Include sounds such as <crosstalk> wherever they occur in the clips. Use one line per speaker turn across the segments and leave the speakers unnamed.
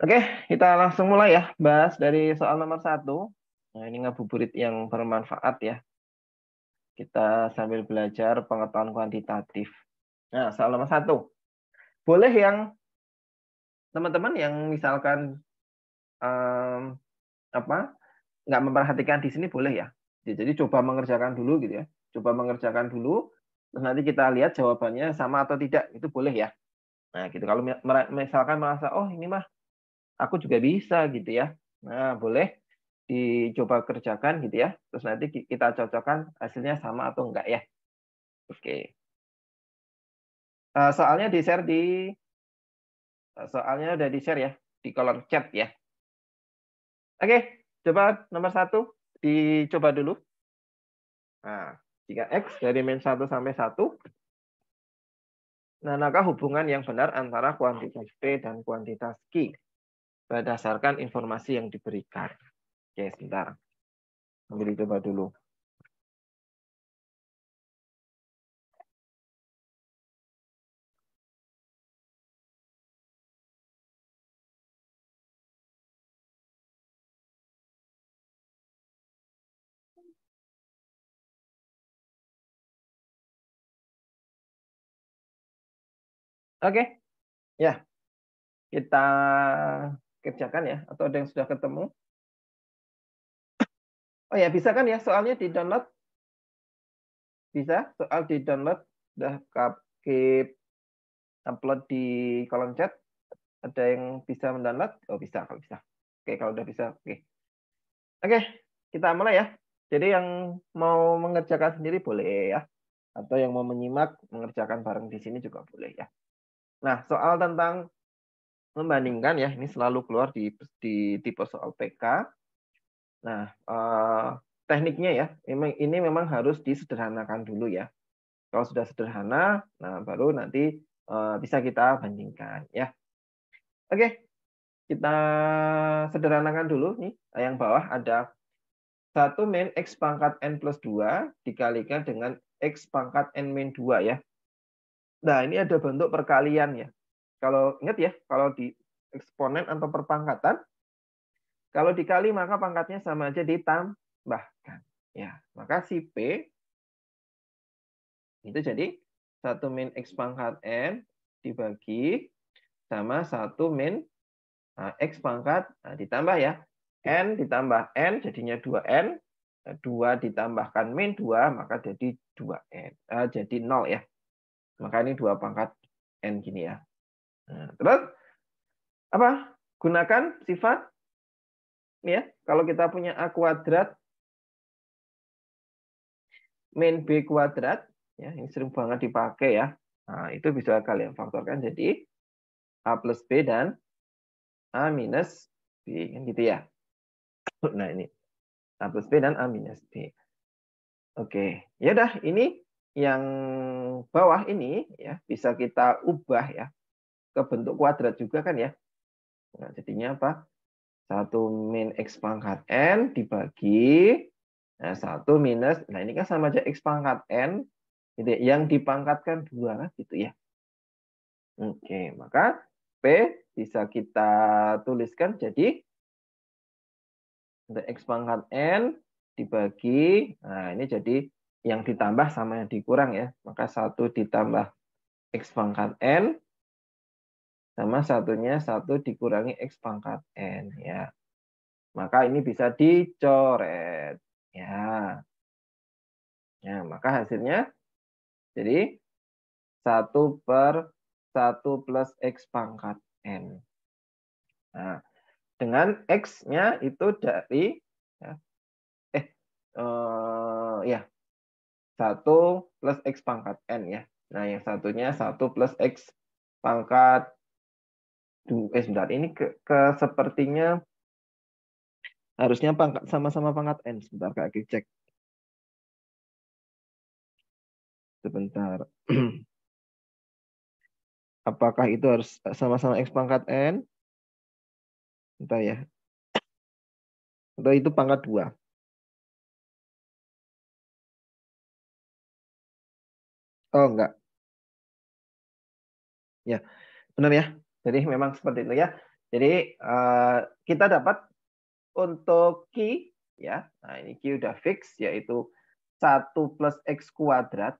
Oke, kita langsung mulai ya, bahas dari soal nomor satu. Nah, ini ngabuburit yang bermanfaat ya. Kita sambil belajar pengetahuan kuantitatif. Nah, soal nomor satu. Boleh yang teman-teman yang misalkan um, apa nggak memperhatikan di sini boleh ya. Jadi coba mengerjakan dulu gitu ya. Coba mengerjakan dulu, terus nanti kita lihat jawabannya sama atau tidak itu boleh ya. Nah, gitu. Kalau misalkan merasa oh ini mah aku juga bisa gitu ya. Nah, boleh dicoba kerjakan gitu ya. Terus nanti kita cocokkan hasilnya sama atau enggak ya. Oke. Eh, soalnya di-share di eh, soalnya udah di-share ya di kolom chat ya. Oke, coba nomor satu dicoba dulu. Nah, 3 X dari min 1 sampai 1, nah, maka hubungan yang benar antara kuantitas P dan kuantitas Q berdasarkan informasi yang diberikan. Oke, sebentar. Ambil coba dulu.
Oke, okay. ya kita kerjakan ya atau ada yang sudah ketemu? Oh ya, bisa kan ya soalnya di-download?
Bisa, soal di-download sudah keep upload di kolom chat. Ada yang bisa mendownload? Oh, bisa kalau bisa. Oke, kalau udah bisa, oke. Oke, kita mulai ya. Jadi yang mau mengerjakan sendiri boleh ya. Atau yang mau menyimak, mengerjakan bareng di sini juga boleh ya. Nah, soal tentang membandingkan ya ini selalu keluar di di tipe soal PK. Nah, eh, tekniknya ya memang ini memang harus disederhanakan dulu ya. Kalau sudah sederhana, nah baru nanti eh, bisa kita bandingkan ya. Oke, kita sederhanakan dulu nih. Yang bawah ada satu min X pangkat N plus dua dikalikan dengan X pangkat N min dua ya. Nah, ini ada bentuk perkalian ya. Kalau ingat ya, kalau di eksponen atau perpangkatan, kalau dikali maka pangkatnya sama aja ditambahkan. Ya, maka si P itu jadi 1 min X pangkat N dibagi sama 1 min e, X pangkat nah, ditambah ya. N ditambah N jadinya 2N. 2 e, ditambahkan min 2 maka jadi 2N. Eh, jadi 0 ya. Maka ini 2 pangkat N gini ya. Nah, terus apa? Gunakan sifat ya. Kalau kita punya a kuadrat min b kuadrat ya, ini sering banget dipakai ya. Nah, itu bisa kalian faktorkan jadi a plus b dan a minus b kan gitu ya. <clears throat> Nah ini a plus b dan a minus b. Oke, ya udah ini yang bawah ini ya bisa kita ubah ya ke bentuk kuadrat juga kan ya. Nah, jadinya apa? 1 min X pangkat N dibagi nah, 1 minus, nah ini kan sama aja X pangkat N, gitu yang dipangkatkan 2, gitu ya. Oke, maka P bisa kita tuliskan jadi untuk X pangkat N dibagi, nah ini jadi yang ditambah sama yang dikurang ya. Maka 1 ditambah X pangkat N sama satunya satu dikurangi x pangkat n ya. Maka ini bisa dicoret ya. Ya, maka hasilnya jadi satu per satu plus X pangkat N. Nah, dengan X-nya itu dari, ya, eh, eh, ya, 1 plus X pangkat N ya. Nah, yang satunya satu plus X pangkat dua eh sebentar ini ke, ke sepertinya
harusnya pangkat sama-sama pangkat n sebentar kak Aki cek sebentar <clears throat> apakah itu harus sama-sama x pangkat n entah ya <clears throat> atau itu pangkat dua Oh, enggak. Ya,
benar ya. Jadi memang seperti itu ya. Jadi uh, kita dapat untuk Q ya. Nah, ini Q udah fix yaitu 1 plus X kuadrat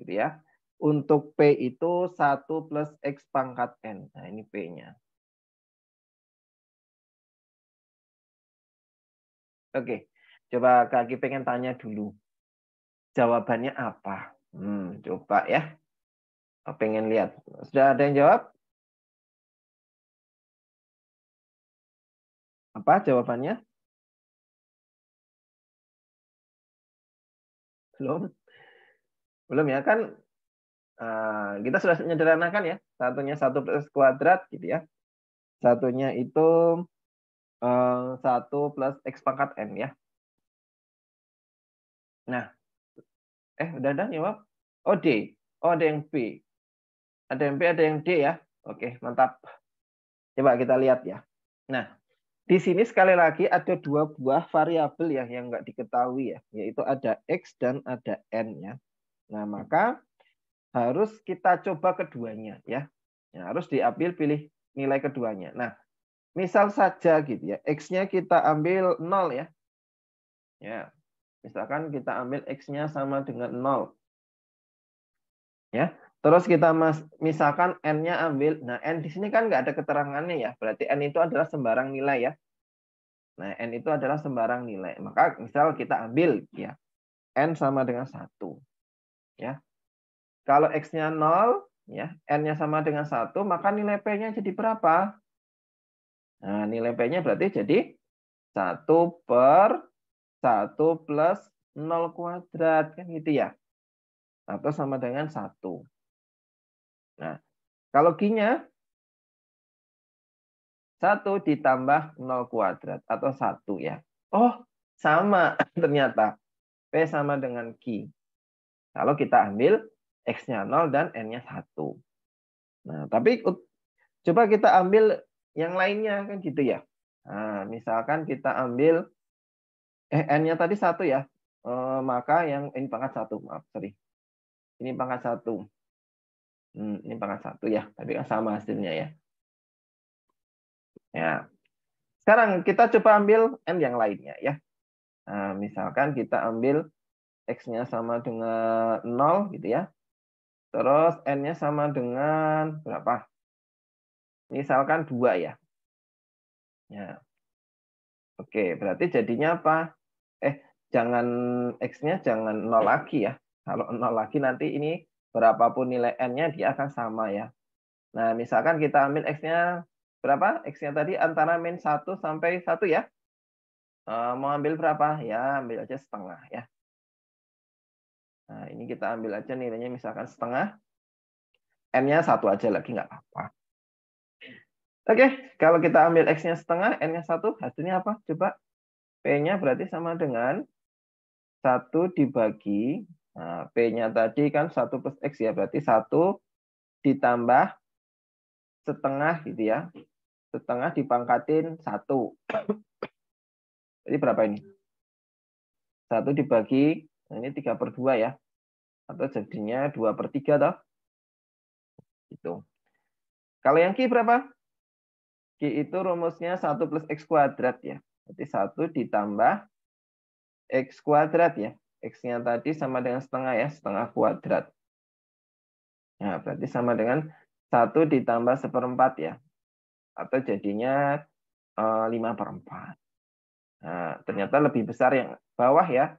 gitu ya. Untuk P itu 1 plus X
pangkat N. Nah, ini P-nya.
Oke, coba Kak Ki pengen tanya dulu. Jawabannya apa? Hmm, coba ya. Pengen lihat. Sudah ada yang jawab?
Apa jawabannya? Belum.
Belum ya kan eh, kita sudah menyederhanakan ya. Satunya 1 plus kuadrat gitu ya. Satunya itu uh, eh,
1 plus x pangkat n ya. Nah,
eh udah ada jawab? Oh D. Oh ada yang B. Ada yang B, ada yang D ya. Oke, mantap. Coba kita lihat ya. Nah, di sini sekali lagi ada dua buah variabel ya yang nggak diketahui ya, yaitu ada x dan ada n ya. Nah maka harus kita coba keduanya ya. ya harus diambil pilih nilai keduanya. Nah misal saja gitu ya, x-nya kita ambil 0 ya. Ya, misalkan kita ambil x-nya sama dengan 0. Ya, Terus kita mas, misalkan n-nya ambil, nah n di sini kan nggak ada keterangannya ya, berarti n itu adalah sembarang nilai ya. Nah n itu adalah sembarang nilai, maka misal kita ambil ya n sama dengan satu, ya. Kalau x-nya 0, ya n-nya sama dengan satu, maka nilai p-nya jadi berapa? Nah nilai p-nya berarti jadi satu per satu plus 0 kuadrat kan gitu ya atau sama dengan satu Nah, kalau kinya nya 1 ditambah 0 kuadrat atau satu ya. Oh, sama <laughs> ternyata. P sama dengan Q. Kalau kita ambil X-nya nol dan N-nya satu. Nah, tapi coba kita ambil yang lainnya kan gitu ya. Nah, misalkan kita ambil eh, N-nya tadi satu ya. Eh, maka yang ini pangkat satu maaf, sorry. Ini pangkat satu. Hmm,
ini pangkat satu ya, tapi kan sama hasilnya ya. Ya.
Sekarang kita coba ambil n yang lainnya ya. Nah, misalkan kita ambil x-nya sama dengan 0 gitu ya. Terus n-nya sama dengan berapa? Misalkan 2 ya. Ya. Oke, berarti jadinya apa? Eh, jangan x-nya jangan 0 lagi ya. Kalau 0 lagi nanti ini berapapun nilai n-nya dia akan sama ya. Nah, misalkan kita ambil x-nya berapa? X-nya tadi antara min 1 sampai 1 ya. Eh, mau ambil berapa? Ya, ambil aja setengah ya. Nah, ini kita ambil aja nilainya misalkan setengah. N-nya satu aja lagi, nggak apa-apa. Oke, kalau kita ambil X-nya setengah, N-nya satu, hasilnya apa? Coba P-nya berarti sama dengan satu dibagi Nah, P-nya tadi kan 1 plus X ya, berarti 1 ditambah setengah gitu ya. Setengah dipangkatin 1. Jadi berapa ini? 1 dibagi, nah ini 3 per 2 ya. Atau jadinya 2 per 3 toh. Gitu. Kalau yang Q berapa? Q itu rumusnya 1 plus X kuadrat ya. Berarti 1 ditambah X kuadrat ya. X-nya tadi sama dengan setengah ya, setengah kuadrat. Nah, berarti sama dengan 1 ditambah seperempat ya. Atau jadinya 5 eh, per 4. Nah, ternyata lebih besar yang bawah ya.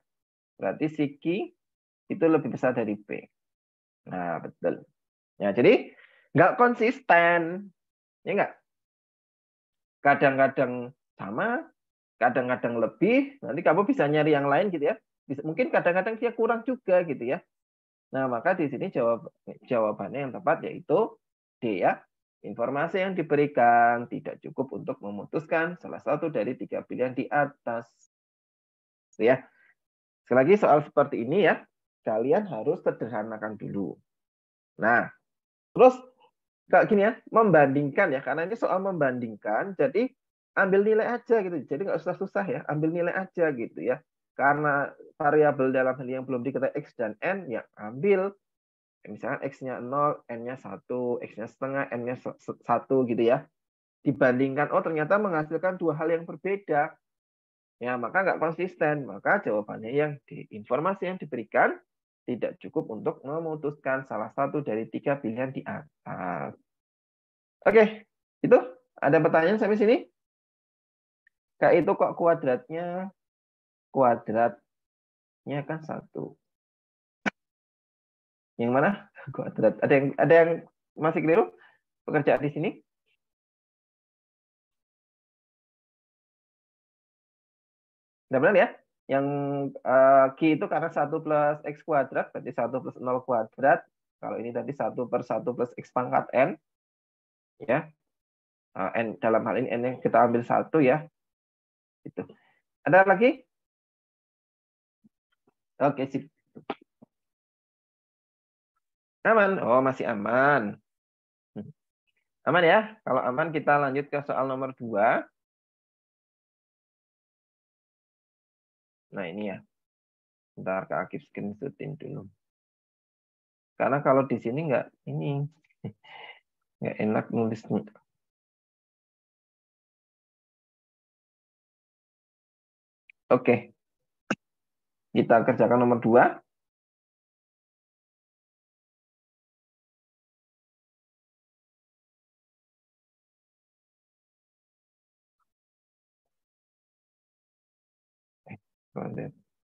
Berarti si Q itu lebih besar dari P. Nah, betul. Ya, jadi nggak konsisten. Ya nggak? Kadang-kadang sama, kadang-kadang lebih. Nanti kamu bisa nyari yang lain gitu ya mungkin kadang-kadang dia kurang juga gitu ya. Nah, maka di sini jawab jawabannya yang tepat yaitu D ya. Informasi yang diberikan tidak cukup untuk memutuskan salah satu dari tiga pilihan di atas. Gitu ya. Sekali lagi soal seperti ini ya, kalian harus sederhanakan dulu. Nah, terus kayak gini ya, membandingkan ya, karena ini soal membandingkan, jadi ambil nilai aja gitu. Jadi nggak usah susah ya, ambil nilai aja gitu ya karena variabel dalam hal yang belum diketahui x dan n ya ambil ya, misalkan x-nya 0, n-nya 1, x-nya setengah, n-nya 1 gitu ya. Dibandingkan, oh ternyata menghasilkan dua hal yang berbeda. Ya, maka nggak konsisten. Maka jawabannya yang di, informasi yang diberikan tidak cukup untuk memutuskan salah satu dari tiga pilihan di atas. Oke, itu ada pertanyaan sampai sini? Kayak itu kok
kuadratnya kuadratnya kan satu. Yang mana? <laughs> Kuadrat. Ada yang ada yang masih keliru? Pekerjaan di sini?
Tidak benar ya? Yang uh, Q itu karena 1 plus X kuadrat, berarti 1 plus 0 kuadrat. Kalau ini tadi 1 per 1 plus X pangkat N. ya nah, N, dalam hal ini N yang kita ambil satu ya. Itu.
Ada lagi? Oke, sip. Aman. Oh, masih aman. Hmm. Aman ya? Kalau aman kita lanjut ke soal nomor dua. Nah, ini ya. Bentar, ke skin screenshotin dulu. Karena kalau di sini nggak ini <laughs> nggak enak nulisnya. Oke. Kita kerjakan nomor dua.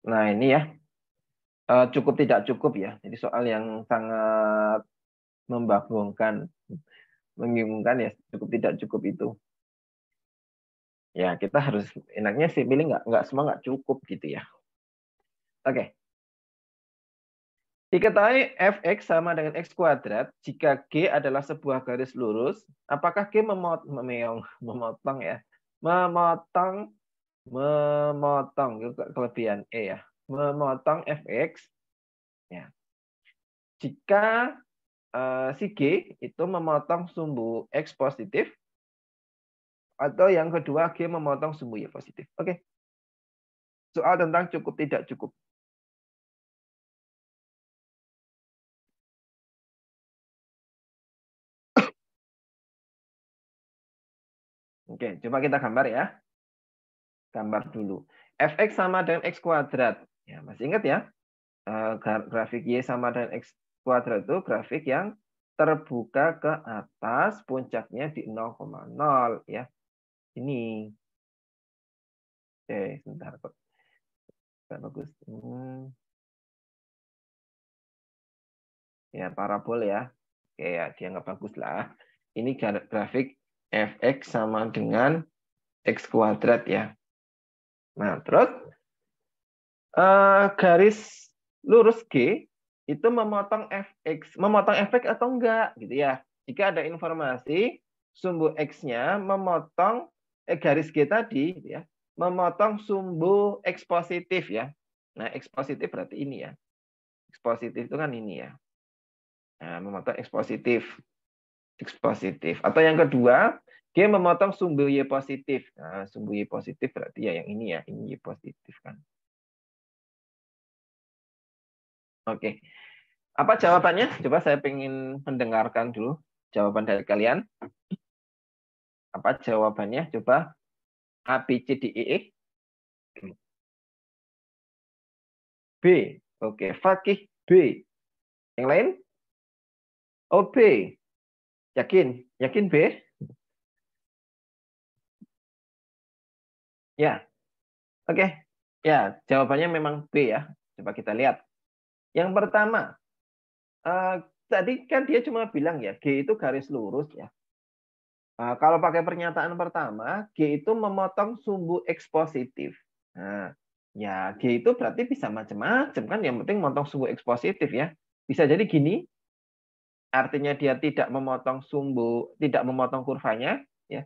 Nah ini ya, eh, cukup tidak cukup ya. Jadi soal yang sangat membagongkan, mengingungkan ya cukup tidak cukup itu. Ya kita harus enaknya sih pilih nggak nggak semua nggak cukup gitu ya. Oke. Okay. Diketahui fx sama dengan x kuadrat jika g adalah sebuah garis lurus. Apakah g memot memeong, <laughs> memotong ya? Memotong, memotong kelebihan e ya. Memotong fx. Ya. Jika eh, si g itu memotong sumbu x positif atau yang kedua g memotong sumbu y positif. Oke.
Okay. Soal tentang cukup tidak cukup.
Oke, coba kita gambar ya. Gambar dulu. Fx sama dengan X kuadrat. Ya, masih ingat ya? Eh, grafik Y sama dengan X kuadrat itu grafik yang terbuka ke atas, puncaknya di 0,0 ya. Ini.
Oke, sebentar kok. bagus. Hmm.
Ya, parabol ya. Oke ya, dia nggak bagus lah. Ini grafik fx sama dengan x kuadrat ya. Nah, terus eh, garis lurus G itu memotong fx, memotong fx atau enggak gitu ya. Jika ada informasi sumbu x-nya memotong eh, garis G tadi gitu ya, memotong sumbu x positif ya. Nah, x positif berarti ini ya. X positif itu kan ini ya. Nah, memotong x positif. X positif. Atau yang kedua, dia memotong sumbu Y positif. Nah, sumbu Y positif berarti ya yang ini ya, ini Y positif kan. Oke. Apa jawabannya? Coba saya ingin mendengarkan dulu jawaban dari kalian. Apa jawabannya? Coba A, B, C, D, E, E.
B. Oke, Fakih B. Yang lain? O, oh, B. Yakin? Yakin B? Ya. Oke. Okay. Ya,
jawabannya memang B ya. Coba kita lihat. Yang pertama, uh, tadi kan dia cuma bilang ya, G itu garis lurus ya. Nah, kalau pakai pernyataan pertama, G itu memotong sumbu X positif. Nah, ya G itu berarti bisa macam-macam kan, yang penting memotong sumbu X positif ya. Bisa jadi gini, artinya dia tidak memotong sumbu, tidak memotong kurvanya, ya.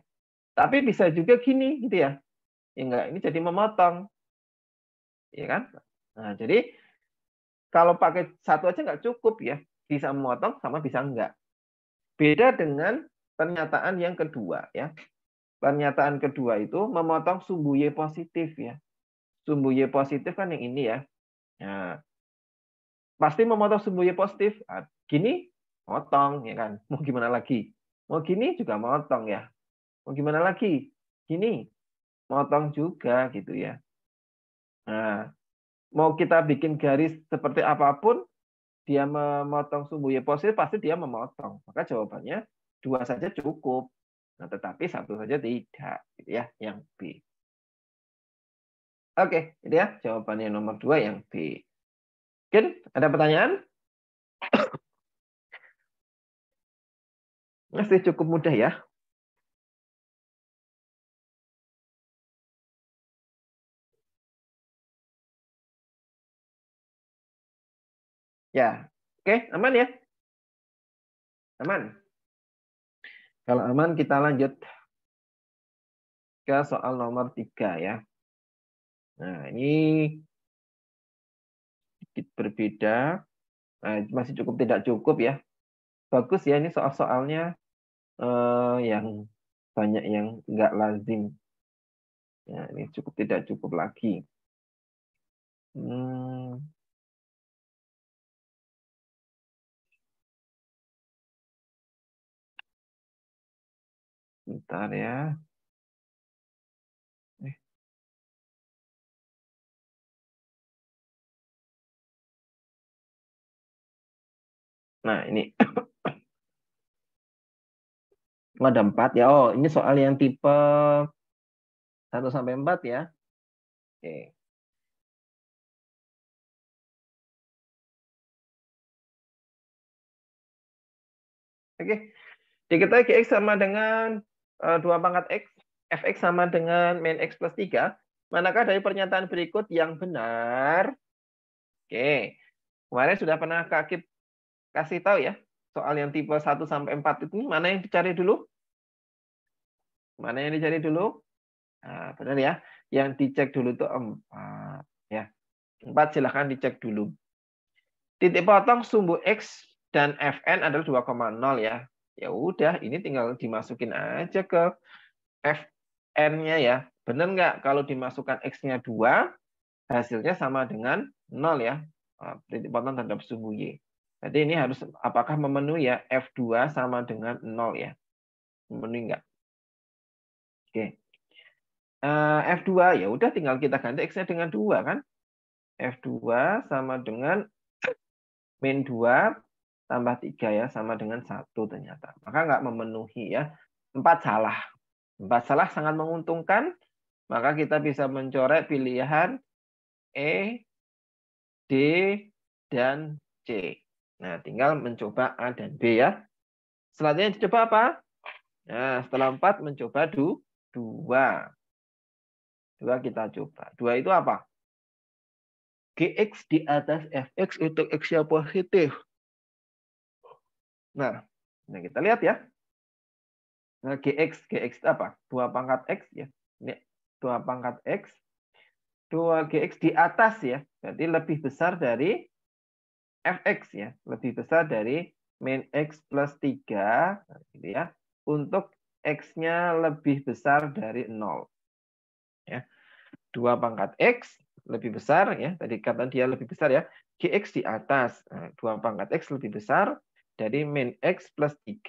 Tapi bisa juga gini, gitu ya. Ya enggak, ini jadi memotong, ya kan? Nah, jadi kalau pakai satu aja nggak cukup ya, bisa memotong sama bisa enggak. Beda dengan pernyataan yang kedua ya. Pernyataan kedua itu memotong sumbu y positif ya. Sumbu y positif kan yang ini ya. Nah, pasti memotong sumbu y positif. Ah, gini motong ya kan mau gimana lagi mau gini juga motong ya mau gimana lagi gini motong juga gitu ya nah mau kita bikin garis seperti apapun dia memotong sumbu y ya, positif pasti dia memotong maka jawabannya dua saja cukup nah tetapi satu saja tidak
gitu ya yang
b Oke, ini ya jawabannya nomor dua yang B. Mungkin ada pertanyaan?
Masih cukup mudah ya. Ya, oke, aman ya? Aman. Kalau aman kita lanjut ke soal nomor tiga ya. Nah, ini sedikit berbeda.
Nah, masih cukup tidak cukup ya. Bagus ya ini soal-soalnya uh, yang hmm. banyak yang nggak lazim. Ya, ini cukup tidak
cukup lagi. Hmm. Bentar ya. Eh. Nah, ini <coughs> Oh, ada empat ya. Oh, ini soal yang tipe 1 sampai 4 ya. Oke. Okay. Oke. Okay. Jadi kita GX sama
dengan uh, eh, 2 pangkat X, Fx sama dengan main X plus 3. Manakah dari pernyataan berikut yang benar? Oke. Okay. Kemarin sudah pernah kaki kasih tahu ya soal yang tipe 1 sampai 4 itu mana yang dicari dulu? Mana yang dicari dulu? Nah, benar ya. Yang dicek dulu itu 4 ya. 4 silahkan dicek dulu. Titik potong sumbu X dan Fn adalah 2,0 ya. Ya udah, ini tinggal dimasukin aja ke Fn-nya ya. Benar nggak kalau dimasukkan X-nya 2, hasilnya sama dengan 0 ya. Nah, titik potong terhadap sumbu Y. Berarti ini harus apakah memenuhi ya F2 sama dengan 0 ya? Memenuhi enggak? Oke. Eh, F2 ya udah tinggal kita ganti X-nya dengan 2 kan? F2 sama dengan min 2 tambah 3 ya sama dengan 1 ternyata. Maka enggak memenuhi ya. 4 salah. 4 salah sangat menguntungkan. Maka kita bisa mencoret pilihan E, D, dan C. Nah, tinggal mencoba A dan B ya. Selanjutnya dicoba apa? Nah, setelah 4 mencoba 2. du, 2. 2 kita coba. 2 itu apa? GX di atas FX untuk X yang
positif.
Nah, nah kita lihat ya. Nah, GX, GX itu apa? 2 pangkat X ya. Ini 2 pangkat X. 2 GX di atas ya. Berarti lebih besar dari fx ya, lebih besar dari min x plus 3 gitu ya, untuk x-nya lebih besar dari 0. Ya. 2 pangkat x lebih besar ya, tadi kata dia lebih besar ya, gx di atas. Nah, pangkat x lebih besar dari min x plus 3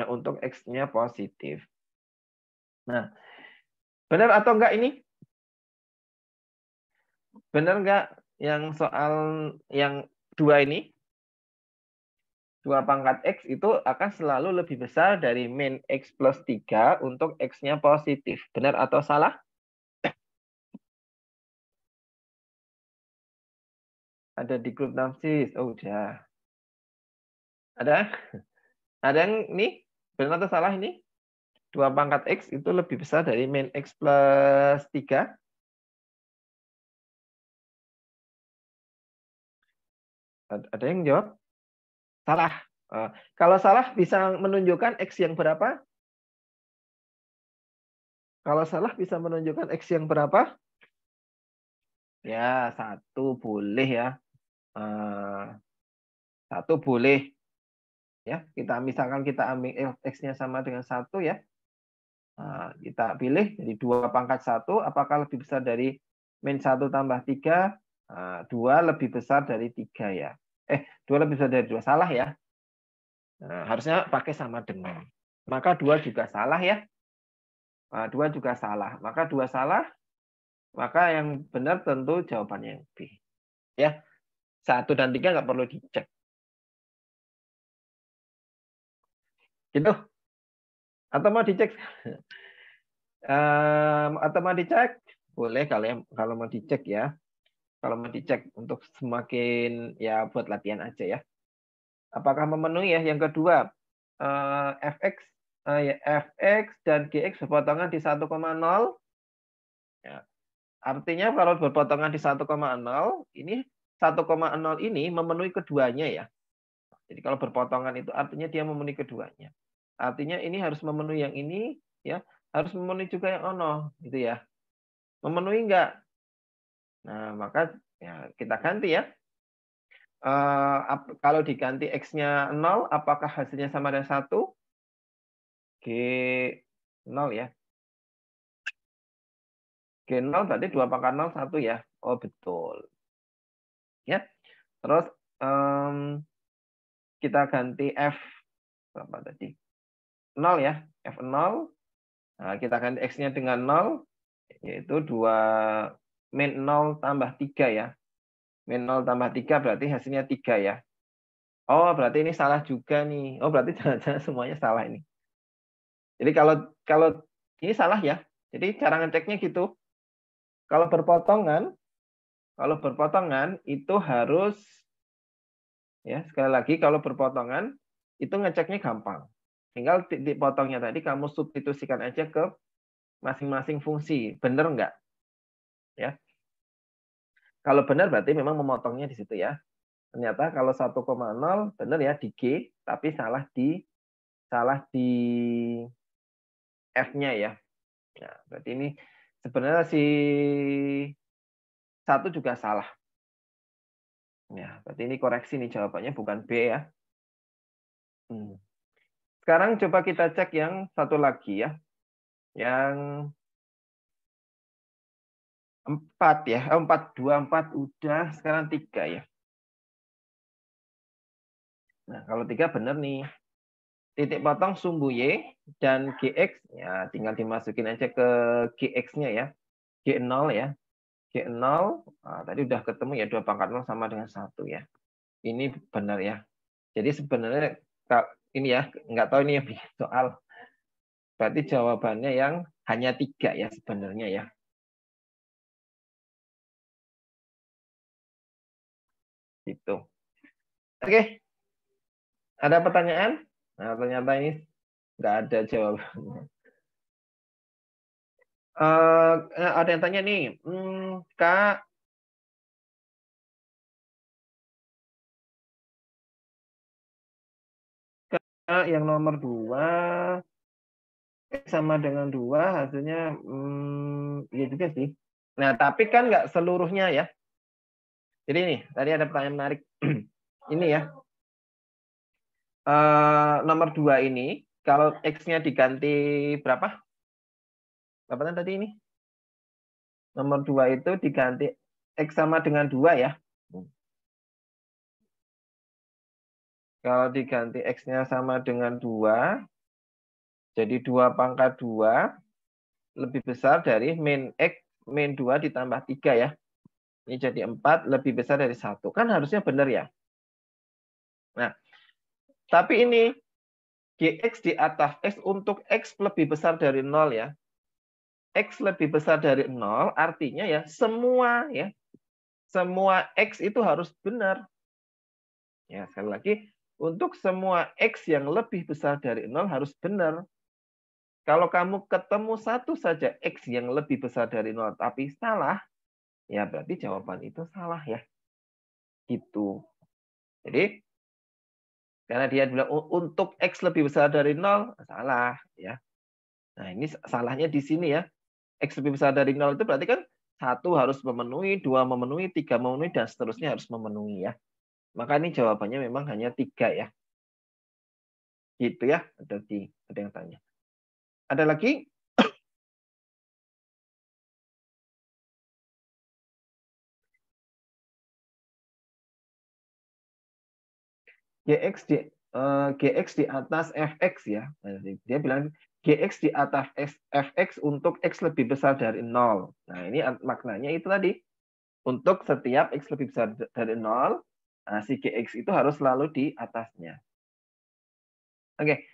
nah, untuk x-nya positif. Nah, benar atau enggak ini? Benar enggak yang soal yang dua ini, dua pangkat X itu akan selalu lebih besar dari min X plus 3 untuk X-nya positif. Benar atau salah?
Ada di grup Namsis. Oh,
udah. Ada? Ada yang ini? Benar atau salah ini? Dua pangkat X itu lebih besar dari min X plus 3 Ada yang jawab? Salah. Eh, kalau salah bisa menunjukkan X yang berapa? Kalau salah bisa menunjukkan X yang berapa? Ya, satu boleh ya. Eh, satu boleh. Ya, kita misalkan kita ambil X-nya sama dengan satu ya. Eh, kita pilih jadi dua pangkat satu. Apakah lebih besar dari min satu tambah tiga? Dua lebih besar dari tiga ya eh dua lebih besar dari dua salah ya. Nah, harusnya pakai sama dengan. Maka dua juga salah ya. Nah, dua juga salah. Maka dua salah, maka yang benar tentu jawabannya yang B. Ya, satu dan tiga nggak perlu
dicek. Gitu.
Atau mau dicek? <laughs> atau mau dicek? Boleh kalian kalau mau dicek ya kalau mau dicek untuk semakin ya buat latihan aja ya. Apakah memenuhi ya? Yang kedua, eh, fx eh, ya fx dan gx berpotongan di 1,0. Ya. Artinya kalau berpotongan di 1,0 ini 1,0 ini memenuhi keduanya ya. Jadi kalau berpotongan itu artinya dia memenuhi keduanya. Artinya ini harus memenuhi yang ini ya, harus memenuhi juga yang ono gitu ya. Memenuhi enggak? Nah, maka ya kita ganti ya. Uh, ap, kalau diganti x-nya 0, apakah hasilnya sama dengan 1? G 0 ya.
G 0 berarti
2 pangkat 0, 1 ya. Oh, betul. Ya. Terus um, kita ganti F berapa tadi? 0 ya. F 0. Nah, kita ganti x-nya dengan 0, yaitu 2 min 0 tambah 3 ya. Min 0 tambah 3 berarti hasilnya 3 ya. Oh, berarti ini salah juga nih. Oh, berarti <laughs> jangan-jangan semuanya salah ini. Jadi kalau kalau ini salah ya. Jadi cara ngeceknya gitu. Kalau berpotongan, kalau berpotongan itu harus ya sekali lagi kalau berpotongan itu ngeceknya gampang. Tinggal titik potongnya tadi kamu substitusikan aja ke masing-masing fungsi. Bener nggak? ya. Kalau benar berarti memang memotongnya di situ ya. Ternyata kalau 1,0 benar ya di G, tapi salah di salah di F-nya ya. Nah, berarti ini sebenarnya si satu juga salah. Ya, berarti ini koreksi nih jawabannya bukan B ya. Hmm. Sekarang coba kita cek
yang satu lagi ya. Yang
empat ya oh, empat dua empat udah sekarang tiga ya nah kalau tiga benar nih titik potong sumbu y dan gx ya tinggal dimasukin aja ke gx-nya ya g0 ya g0 nah, tadi udah ketemu ya dua pangkat nol sama dengan satu ya ini benar ya jadi sebenarnya ini ya nggak tahu ini yang bikin soal berarti jawabannya yang hanya tiga ya sebenarnya ya itu, Oke. Okay. Ada pertanyaan? Nah, ternyata ini nggak ada jawabannya. Uh, ada yang tanya nih,
hmm, Kak, Kak yang nomor dua
sama dengan dua hasilnya hmm, ya juga sih. Nah tapi kan nggak seluruhnya ya. Jadi ini tadi ada pertanyaan menarik. <clears throat> ini ya. Uh, nomor 2 ini kalau x-nya diganti berapa? Berapa tadi ini? Nomor 2 itu diganti x sama dengan 2 ya. Kalau diganti X-nya sama dengan 2, jadi 2 pangkat 2 lebih besar dari min X, min 2 ditambah 3 ya. Ini jadi 4 lebih besar dari satu Kan harusnya benar ya. Nah, tapi ini GX di atas X untuk X lebih besar dari nol ya. X lebih besar dari nol artinya ya semua ya. Semua X itu harus benar. Ya, sekali lagi untuk semua X yang lebih besar dari nol harus benar. Kalau kamu ketemu satu saja X yang lebih besar dari nol tapi salah, Ya berarti jawaban itu salah ya. Gitu. Jadi karena dia bilang untuk x lebih besar dari nol nah, salah ya. Nah ini salahnya di sini ya. X lebih besar dari nol itu berarti kan satu harus memenuhi, dua memenuhi, tiga memenuhi, dan seterusnya harus memenuhi ya. Maka ini jawabannya memang hanya tiga ya. Gitu ya, ada, di, ada yang tanya.
Ada lagi?
GX di uh, eh, GX di atas FX ya. Nah, dia bilang GX di atas FX untuk X lebih besar dari nol Nah, ini maknanya itu tadi. Untuk setiap X lebih besar dari 0, nah, si GX itu harus selalu di atasnya. Oke,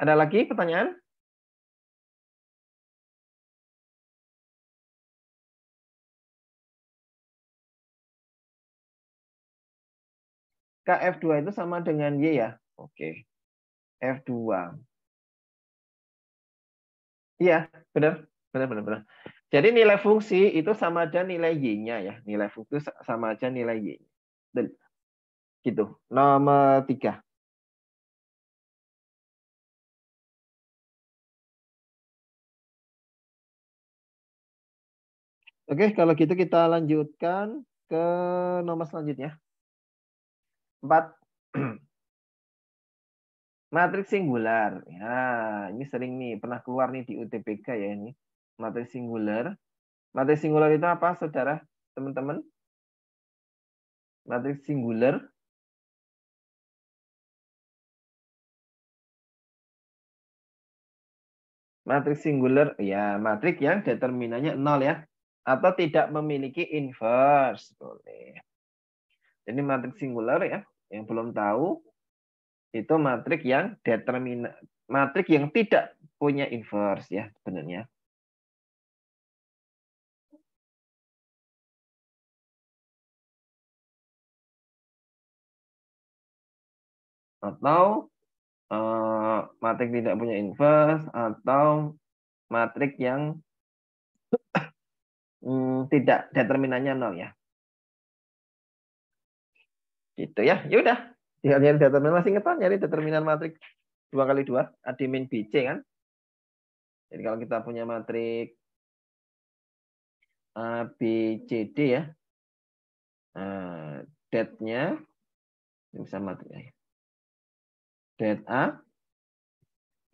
ada lagi pertanyaan? KF2 itu sama dengan Y ya? Oke. F2. Iya, benar. Benar, benar, benar. Jadi nilai fungsi itu sama aja nilai Y-nya ya. Nilai fungsi sama aja nilai Y. Dan
gitu. Nomor tiga. Oke,
kalau gitu kita lanjutkan ke nomor selanjutnya. Empat. <clears throat> Matriks singular. Ya, ini sering nih, pernah keluar nih di UTPK ya ini. Matriks singular. Matriks singular itu apa, saudara, teman-teman? Matriks singular. Matriks singular, ya matriks yang determinannya nol ya. Atau tidak memiliki inverse. Boleh. Ini matriks singular ya, yang belum tahu itu matriks yang determin matriks yang tidak punya inverse ya sebenarnya.
atau uh, eh, matriks tidak punya inverse atau matriks yang <coughs> hmm,
tidak determinannya nol ya gitu ya yaudah udah tinggal nyari determinan masih ingat kan nyari determinan matriks dua kali dua admin bc kan jadi kalau kita punya matriks a
b c d ya nah, Dead-nya. detnya bisa matriks det a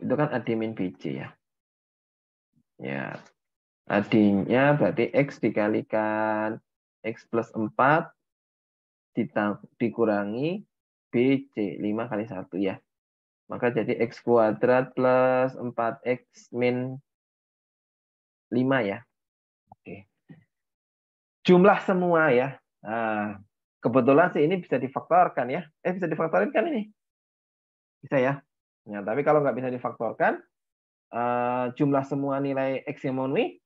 itu kan admin bc ya ya adinya
berarti x dikalikan x plus empat dikurangi BC 5 kali 1 ya. Maka jadi X kuadrat plus 4X min 5 ya. Oke. Jumlah semua ya. Nah, kebetulan sih ini bisa difaktorkan ya. Eh bisa difaktorin kan ini? Bisa ya. Nah, tapi kalau nggak bisa difaktorkan, uh, jumlah semua nilai X yang memenuhi,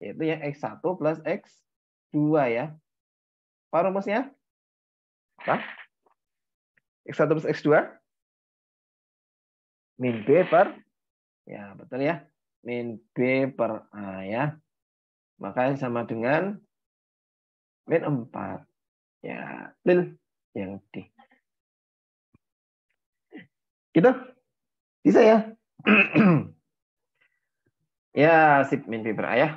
yaitu yang X1 plus X2 ya. Pak rumusnya? Apa? X1 plus X2? Min B per, ya betul ya, min B per A ya. makanya sama dengan min 4. Ya, pil yang D.
Gitu? Bisa ya? <clears throat> ya, sip min B per A ya.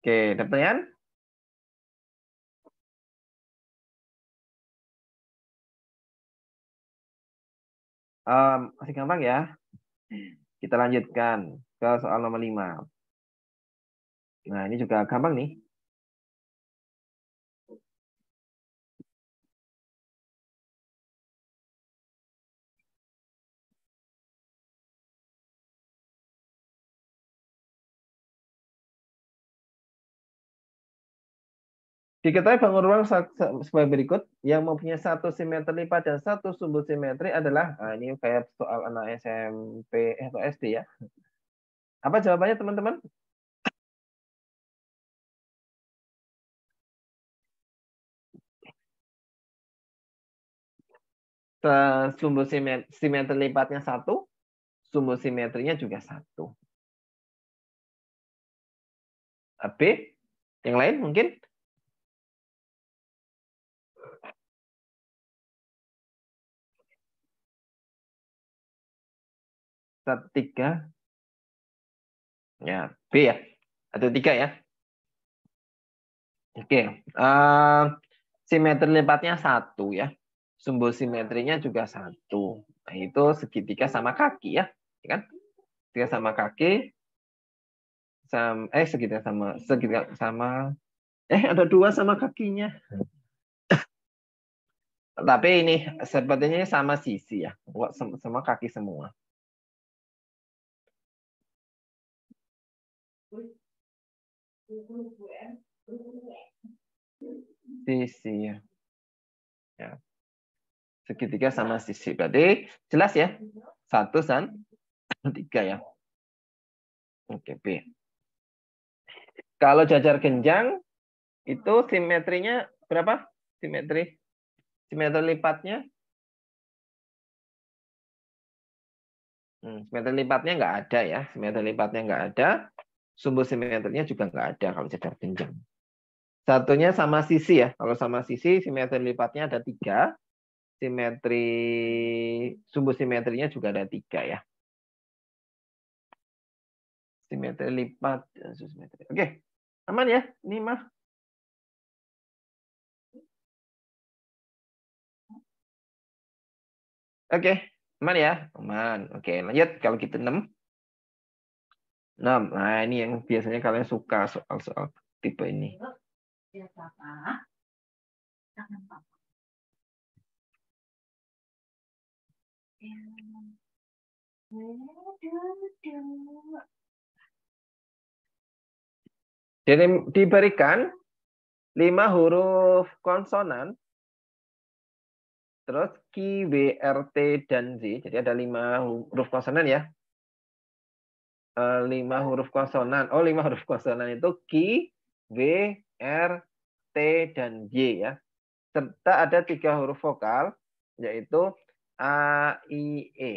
Oke, ada pertanyaan? Um, masih gampang ya. Hmm. Kita lanjutkan ke soal nomor 5. Nah, ini juga gampang nih.
Diketahui ruang sebagai berikut, yang mempunyai satu simetri lipat dan satu sumbu simetri adalah, nah ini kayak soal anak SMP atau SD ya. Apa jawabannya teman-teman?
Sumbu simetri, simetri lipatnya satu, sumbu simetrinya juga satu. B, yang lain mungkin? satu tiga ya B ya satu tiga ya
oke okay. uh, eh, simetri lipatnya satu ya sumbu simetrinya juga satu nah, itu segitiga sama kaki ya, ya kan segitiga sama kaki sama eh segitiga sama segitiga sama eh ada dua sama kakinya tapi ini sepertinya sama sisi ya sama kaki semua Sisi. Ya. ya. Segitiga sama sisi. Berarti jelas ya? Satu dan tiga ya. Oke, B. Kalau jajar genjang, itu simetrinya berapa? Simetri. Simetri
lipatnya? Hmm, simetri lipatnya
nggak ada ya. Simetri lipatnya nggak ada sumbu simetrinya juga nggak ada kalau cedar pinggang. Satunya sama sisi ya. Kalau sama sisi, simetri lipatnya ada tiga. Simetri, sumbu simetrinya juga ada tiga ya. Simetri lipat, eh, simetri. Oke, aman ya? Ini mah Oke, aman ya? Aman. Oke, lanjut. Kalau gitu 6. Nah, nah ini yang biasanya kalian suka soal-soal tipe
ini. Jadi
diberikan lima huruf konsonan, terus Q, W, R, T, dan Z. Jadi ada lima huruf konsonan ya. Eh, lima huruf konsonan. Oh, lima huruf konsonan itu Q, W, R, T, dan Y ya. Serta ada tiga huruf vokal, yaitu A, I, E.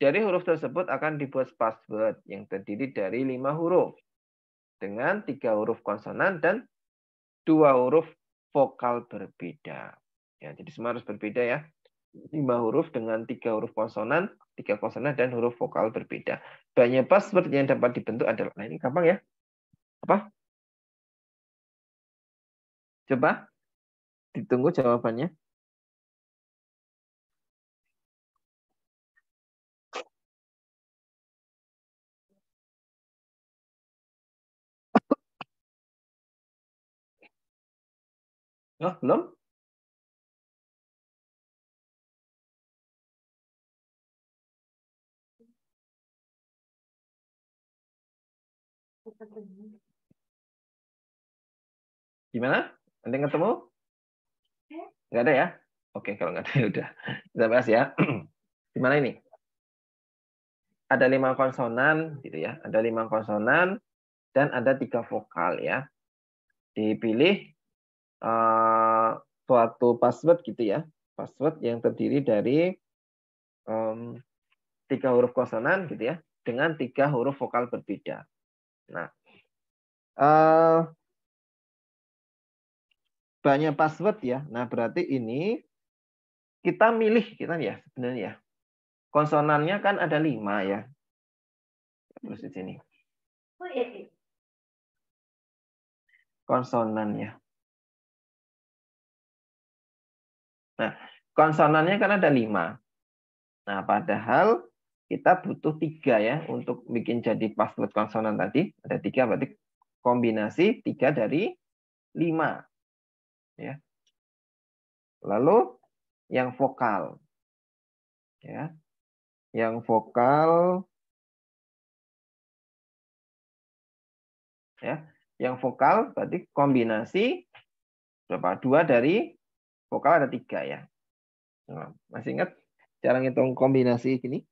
Dari huruf tersebut akan dibuat password yang terdiri dari lima huruf. Dengan tiga huruf konsonan dan dua huruf vokal berbeda. Ya, jadi semua harus berbeda ya. Lima huruf dengan tiga huruf konsonan tiga konsonan dan huruf vokal berbeda. Banyak password yang dapat dibentuk adalah nah ini gampang ya. Apa?
Coba ditunggu jawabannya. Oh, belum? Gimana? Nanti ketemu? Nggak ada ya? Oke, kalau
nggak ada ya udah. Kita bahas ya. <clears throat> Gimana ini? Ada lima konsonan, gitu ya. Ada lima konsonan dan ada tiga vokal ya. Dipilih uh, suatu password gitu ya. Password yang terdiri dari um, tiga huruf konsonan gitu ya, dengan tiga huruf vokal berbeda. Nah, uh, banyak password ya. Nah, berarti ini kita milih kita ya sebenarnya. Ya. Konsonannya kan ada lima ya.
Terus di sini. Oh, iya, iya. Konsonannya. Nah,
konsonannya kan ada lima. Nah, padahal kita butuh tiga ya untuk bikin jadi password konsonan tadi. Ada tiga berarti kombinasi tiga dari lima. Ya. Lalu
yang vokal. Ya. Yang vokal ya. Yang vokal berarti
kombinasi berapa? Dua dari vokal ada tiga ya. Nah, masih ingat cara ngitung kombinasi ini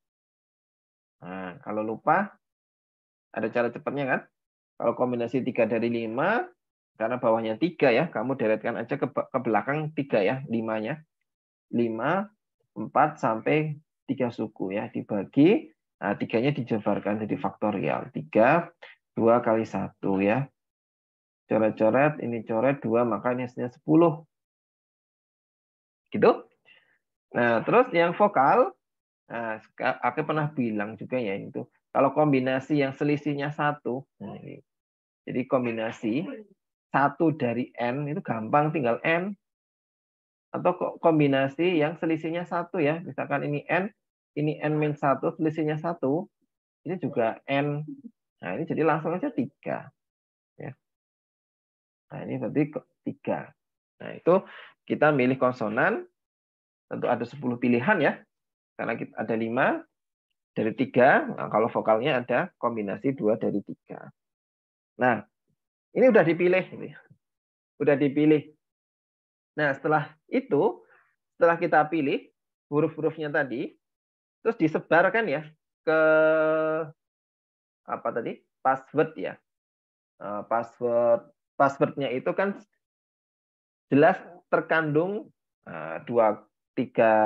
Nah, kalau lupa, ada cara cepatnya kan? Kalau kombinasi 3 dari 5, karena bawahnya 3 ya, kamu deretkan aja ke, ke belakang 3 ya, 5-nya. 5, 4, sampai 3 suku ya, dibagi. Nah, 3-nya dijebarkan jadi faktorial. 3, 2 kali 1 ya. Coret-coret, ini coret 2, maka ini hasilnya 10. Gitu. Nah, terus yang vokal, Nah, aku pernah bilang juga ya itu kalau kombinasi yang selisihnya satu, nah jadi kombinasi satu dari n itu gampang tinggal n atau kombinasi yang selisihnya satu ya misalkan ini n ini n minus satu selisihnya satu ini juga n nah ini jadi langsung aja tiga ya nah ini berarti tiga nah itu kita milih konsonan tentu ada 10 pilihan ya karena kita ada lima dari tiga. Nah, kalau vokalnya ada kombinasi dua dari tiga. Nah, ini udah dipilih, udah dipilih. Nah, setelah itu, setelah kita pilih huruf-hurufnya tadi, terus disebarkan ya ke apa tadi password ya eh, password passwordnya itu kan jelas terkandung eh, dua tiga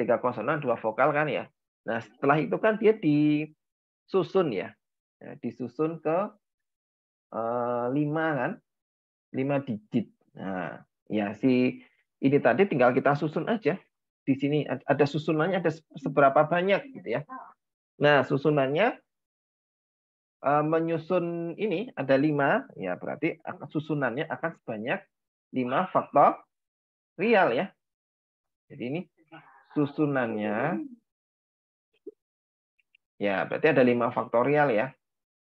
tiga konsonan dua vokal kan ya nah setelah itu kan dia disusun ya, ya disusun ke eh, lima kan lima digit nah ya si ini tadi tinggal kita susun aja di sini ada susunannya ada seberapa banyak gitu ya nah susunannya eh, menyusun ini ada lima ya berarti susunannya akan sebanyak lima faktor real ya jadi ini susunannya hmm. ya berarti ada 5 faktorial ya.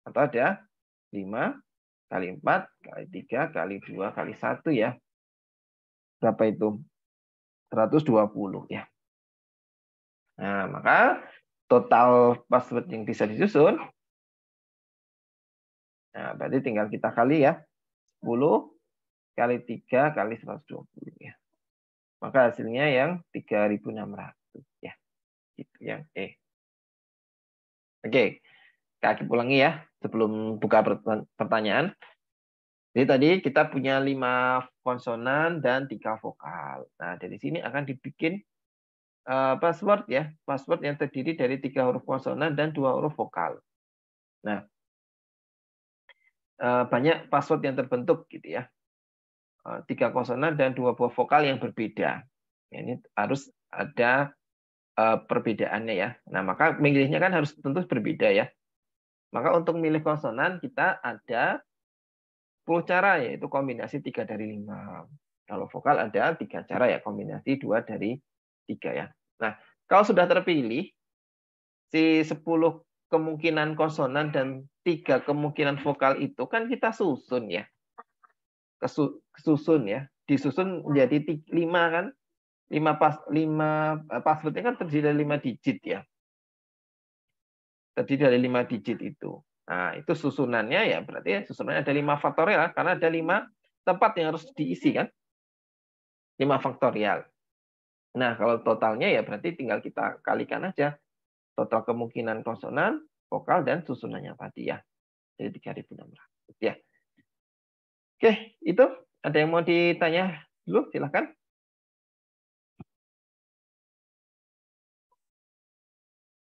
Atau ada 5 kali 4 kali 3 kali 2 kali 1 ya. Berapa itu? 120 ya. Nah, maka total password yang bisa disusun Nah, berarti tinggal kita kali ya. 10 kali 3 kali 120 ya. Maka hasilnya yang 3.600 ya. Itu yang E. Oke. Kaki pulangi ya sebelum buka pertanyaan. Jadi tadi kita punya lima konsonan dan tiga vokal. Nah, dari sini akan dibikin eh, password ya, password yang terdiri dari tiga huruf konsonan dan dua huruf vokal. Nah, eh, banyak password yang terbentuk gitu ya. Eh, tiga konsonan dan dua buah vokal yang berbeda. Ini harus ada eh, perbedaannya ya. Nah, maka milihnya kan harus tentu berbeda ya. Maka untuk milih konsonan kita ada 10 cara yaitu kombinasi tiga dari lima. Kalau vokal ada tiga cara ya kombinasi dua dari tiga ya. Nah, kalau sudah terpilih si sepuluh kemungkinan konsonan dan tiga kemungkinan vokal itu kan kita susun ya kesusun ya disusun hmm. menjadi lima kan lima pas lima eh, passwordnya kan terdiri dari lima digit ya terdiri dari lima digit itu nah itu susunannya ya berarti ya susunannya ada lima faktorial ya, karena ada lima tempat yang harus diisi kan lima faktorial nah kalau totalnya ya berarti tinggal kita kalikan aja total kemungkinan konsonan vokal dan susunannya tadi ya jadi 3600
ya Oke, itu ada yang mau ditanya dulu, silahkan.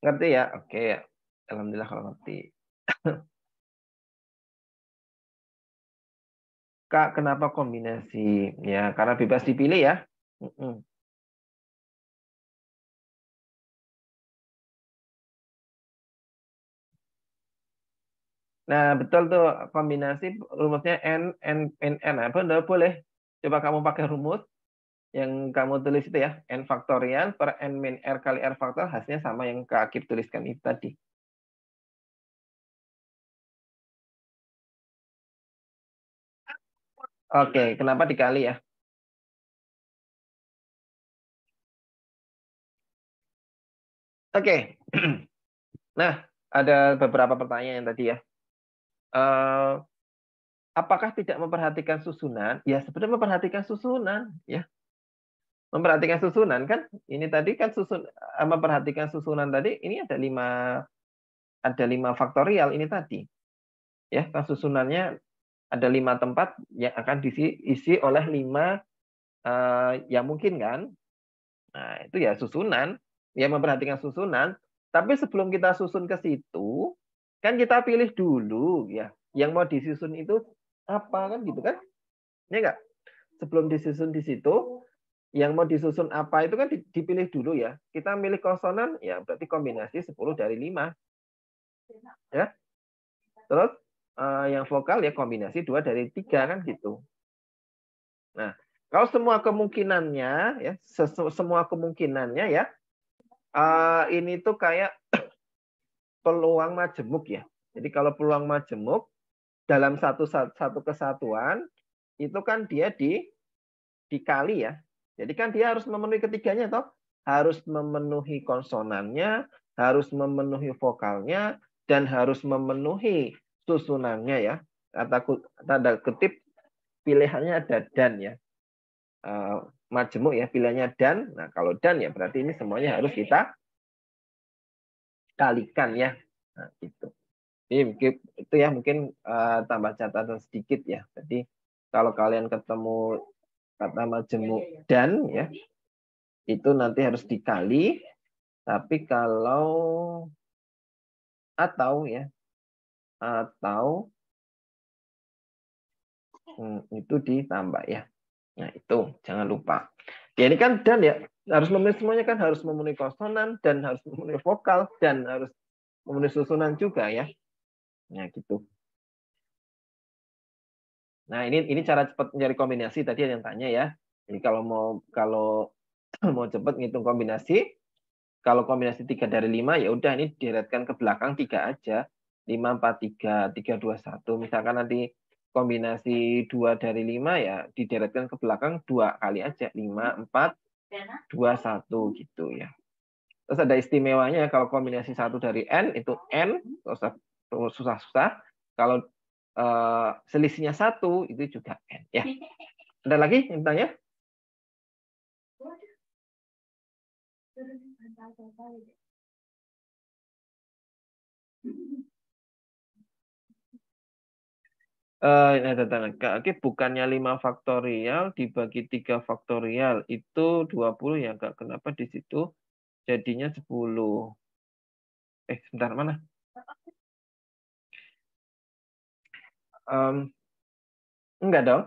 Ngerti ya? Oke, alhamdulillah kalau ngerti. <coughs> Kak, kenapa kombinasi? Ya, karena bebas dipilih ya.
Nah, betul tuh kombinasi rumusnya N, N, N, N. Apa? Nah, boleh. Coba kamu pakai rumus yang kamu tulis itu ya. N faktorial per N min R kali R faktor hasilnya sama yang Kak Akib tuliskan itu tadi.
Oke, okay, kenapa dikali ya? Oke. Okay. <clears throat> Nah,
ada beberapa pertanyaan yang tadi ya. Eh, apakah tidak memperhatikan susunan? Ya sebenarnya memperhatikan susunan, ya. Memperhatikan susunan kan? Ini tadi kan susun eh, memperhatikan susunan tadi ini ada lima ada lima faktorial ini tadi. Ya, kan susunannya ada lima tempat yang akan diisi oleh lima uh, eh, yang mungkin kan. Nah, itu ya susunan, ya memperhatikan susunan. Tapi sebelum kita susun ke situ, Kan kita pilih dulu ya. Yang mau disusun itu apa kan gitu kan? Ya enggak? Sebelum disusun di situ, yang mau disusun apa itu kan dipilih dulu ya. Kita milih konsonan ya berarti kombinasi 10 dari
5.
Ya. Terus eh, yang vokal ya kombinasi 2 dari 3 kan gitu. Nah, kalau semua kemungkinannya ya, semua kemungkinannya ya, eh, ini tuh kayak peluang majemuk ya. Jadi kalau peluang majemuk dalam satu satu kesatuan itu kan dia di dikali ya. Jadi kan dia harus memenuhi ketiganya toh, harus memenuhi konsonannya, harus memenuhi vokalnya dan harus memenuhi susunannya ya. Kata tanda ketip pilihannya ada dan ya. Uh, majemuk ya pilihannya dan. Nah, kalau dan ya berarti ini semuanya harus kita dikalikan ya. Nah, gitu. Jadi itu ya mungkin uh, tambah catatan sedikit ya. Jadi kalau kalian ketemu kata majemuk iya, iya, iya. dan ya itu nanti harus dikali. Tapi kalau
atau ya atau
hmm, itu ditambah ya. Nah itu jangan lupa. Ya ini kan dan ya harus memenuhi semuanya kan harus memenuhi konsonan dan harus memenuhi vokal dan harus memenuhi susunan juga ya. Nah, gitu. Nah, ini ini cara cepat mencari kombinasi tadi yang tanya ya. Jadi kalau mau kalau <clears throat> mau cepat ngitung kombinasi, kalau kombinasi 3 dari 5 ya udah ini diretkan ke belakang 3 aja. 5 4 3 3 2 1. Misalkan nanti kombinasi 2 dari 5 ya dideretkan ke belakang 2 kali aja. 5 4 dua satu gitu ya. Terus ada istimewanya kalau kombinasi satu dari n itu n susah-susah. Kalau uh, selisihnya satu itu juga n ya. Ada lagi yang tanya? eh tentang nah, nah, nah. oke bukannya 5 faktorial dibagi 3 faktorial itu 20 ya Kak. Kenapa di situ jadinya 10? Eh, sebentar mana? Um, enggak dong.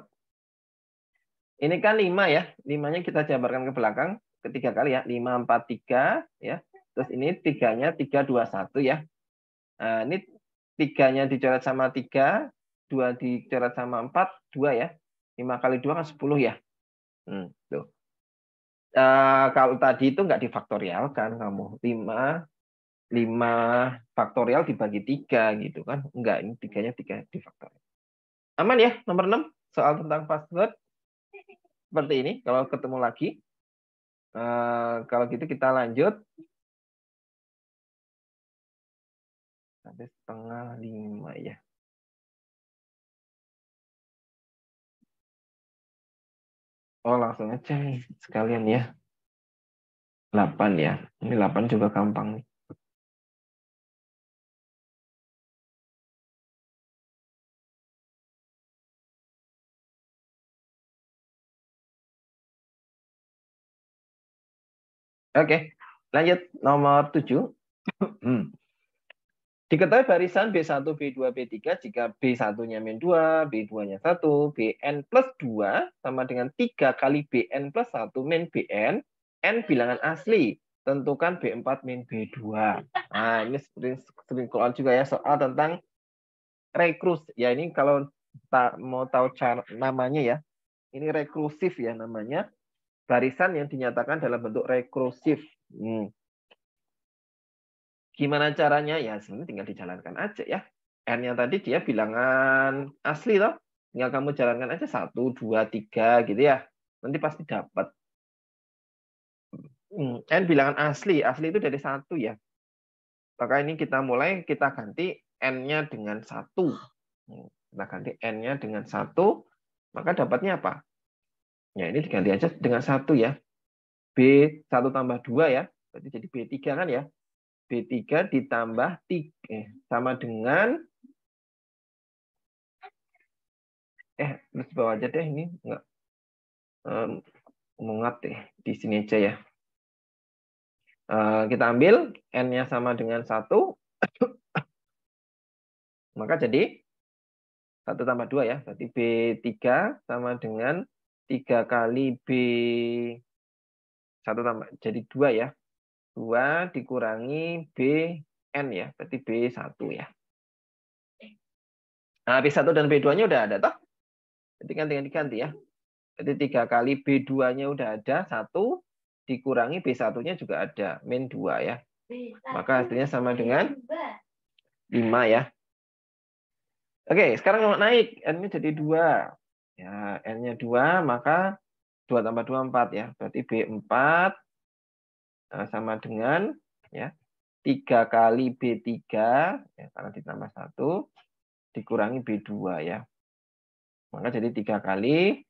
Ini kan 5 ya. 5-nya kita jabarkan ke belakang ketiga kali ya. 5 4 3 ya. Terus ini 3-nya 3 2 1 ya. Nah, ini 3-nya dicoret sama 3, 2 dicoret sama 4, 2 ya. 5 kali 2 kan 10 ya. Hmm, tuh. Uh, kalau tadi itu nggak difaktorialkan kamu. 5 5 faktorial dibagi 3 gitu kan. Enggak, ini 3-nya 3 difaktorial. Aman ya, nomor 6 soal tentang password. Seperti ini kalau ketemu lagi.
Uh, kalau gitu kita lanjut. Sampai setengah 5 ya. Oh, langsung aja nih sekalian ya. 8 ya. Ini 8 juga gampang nih.
Oke, lanjut nomor 7.
<clears throat>
Diketahui barisan B1, B2, B3 jika B1-nya min 2, B2-nya 1, Bn plus 2 sama dengan 3 kali Bn plus 1 min Bn, N bilangan asli, tentukan B4 min B2. Nah, ini sering, sering keluar juga ya soal tentang rekrus. Ya, ini kalau tak mau tahu cara, namanya ya, ini rekrusif ya namanya, barisan yang dinyatakan dalam bentuk rekrusif. Hmm. Gimana caranya? Ya sebenarnya tinggal dijalankan aja ya. n yang tadi dia bilangan asli toh. Tinggal kamu jalankan aja satu, dua, tiga gitu ya. Nanti pasti dapat. Hmm, n bilangan asli. Asli itu dari satu ya. Maka ini kita mulai kita ganti N-nya dengan satu. Hmm, kita ganti N-nya dengan satu. Maka dapatnya apa? Ya ini diganti aja dengan satu ya. b satu tambah dua ya. Berarti jadi B3 kan ya. B3 ditambah 3 eh, sama dengan eh terus bawah aja deh ini enggak um, mengat deh di sini aja ya. Uh, kita ambil n-nya sama dengan 1. <coughs> Maka jadi 1 tambah 2 ya. Berarti B3 sama dengan 3 kali B 1 tambah jadi 2 ya. 2 dikurangi BN ya, berarti B1 ya. Nah, B1 dan B2-nya udah ada toh? Jadi kan tinggal diganti ya. Berarti 3 kali B2-nya udah ada, 1 dikurangi B1-nya juga ada, min 2 ya. Maka hasilnya sama dengan 5 ya. Oke, sekarang kalau naik, N-nya jadi 2. Ya, N-nya 2, maka 2 tambah 2, 4 ya. Berarti B4 Nah, sama dengan ya tiga kali b tiga ya, karena ditambah satu dikurangi B2 ya. Maka jadi tiga kali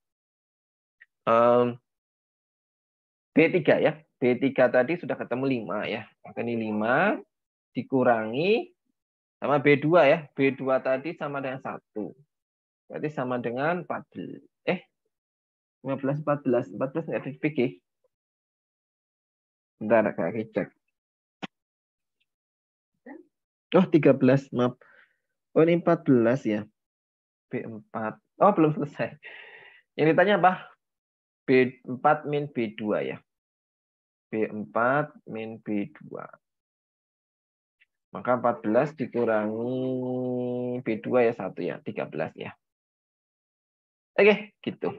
um, B3 ya. B3 tadi sudah ketemu lima ya. Maka ini 5 dikurangi sama B2 ya. B2 tadi sama dengan satu Berarti sama dengan 14. Eh, 15, 14. 14 belas ada di PG. Bentar, kaki cek. Oh, 13, maaf. Oh, ini 14 ya. B4. Oh, belum selesai. Ini tanya apa? B4 min B2 ya. B4 min B2. Maka 14 dikurangi B2 ya 1 ya, 13 ya. Oke, gitu.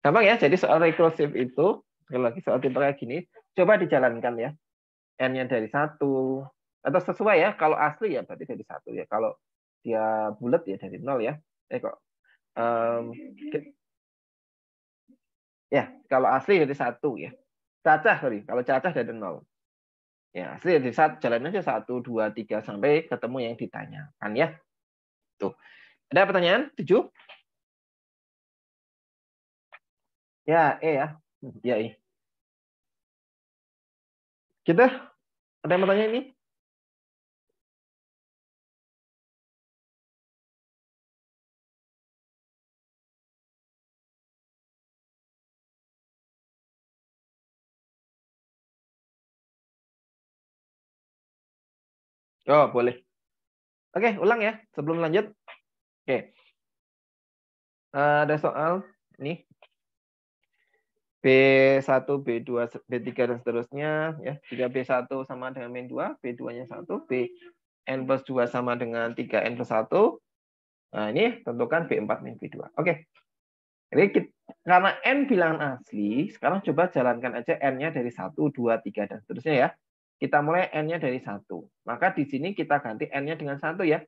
Gampang ya. Jadi soal rekursif itu, sekali lagi soal tipe kayak gini, Coba dijalankan ya. N-nya dari satu atau sesuai ya. Kalau asli ya berarti dari satu ya. Kalau dia bulat ya dari nol ya. Eh kok. Um, ya kalau asli dari satu ya. Cacah sorry. Kalau cacah dari nol. Ya asli dari satu. jalannya aja satu, dua, tiga sampai ketemu yang ditanyakan ya. Tuh. Ada pertanyaan? Tujuh.
Ya, E ya. Hmm, ya, E. Kita ada yang bertanya ini? Oh, boleh.
Oke, ulang ya sebelum lanjut. Oke. Eh, ada soal nih. B1, B2, B3 dan seterusnya ya. Jika B1 sama dengan min 2, B2-nya 1, B plus 2 sama dengan 3n plus 1. Nah, ini tentukan B4 min B2. Oke. Jadi kita, karena n bilangan asli, sekarang coba jalankan aja n-nya dari 1, 2, 3 dan seterusnya ya. Kita mulai n-nya dari 1. Maka di sini kita ganti n-nya dengan 1 ya.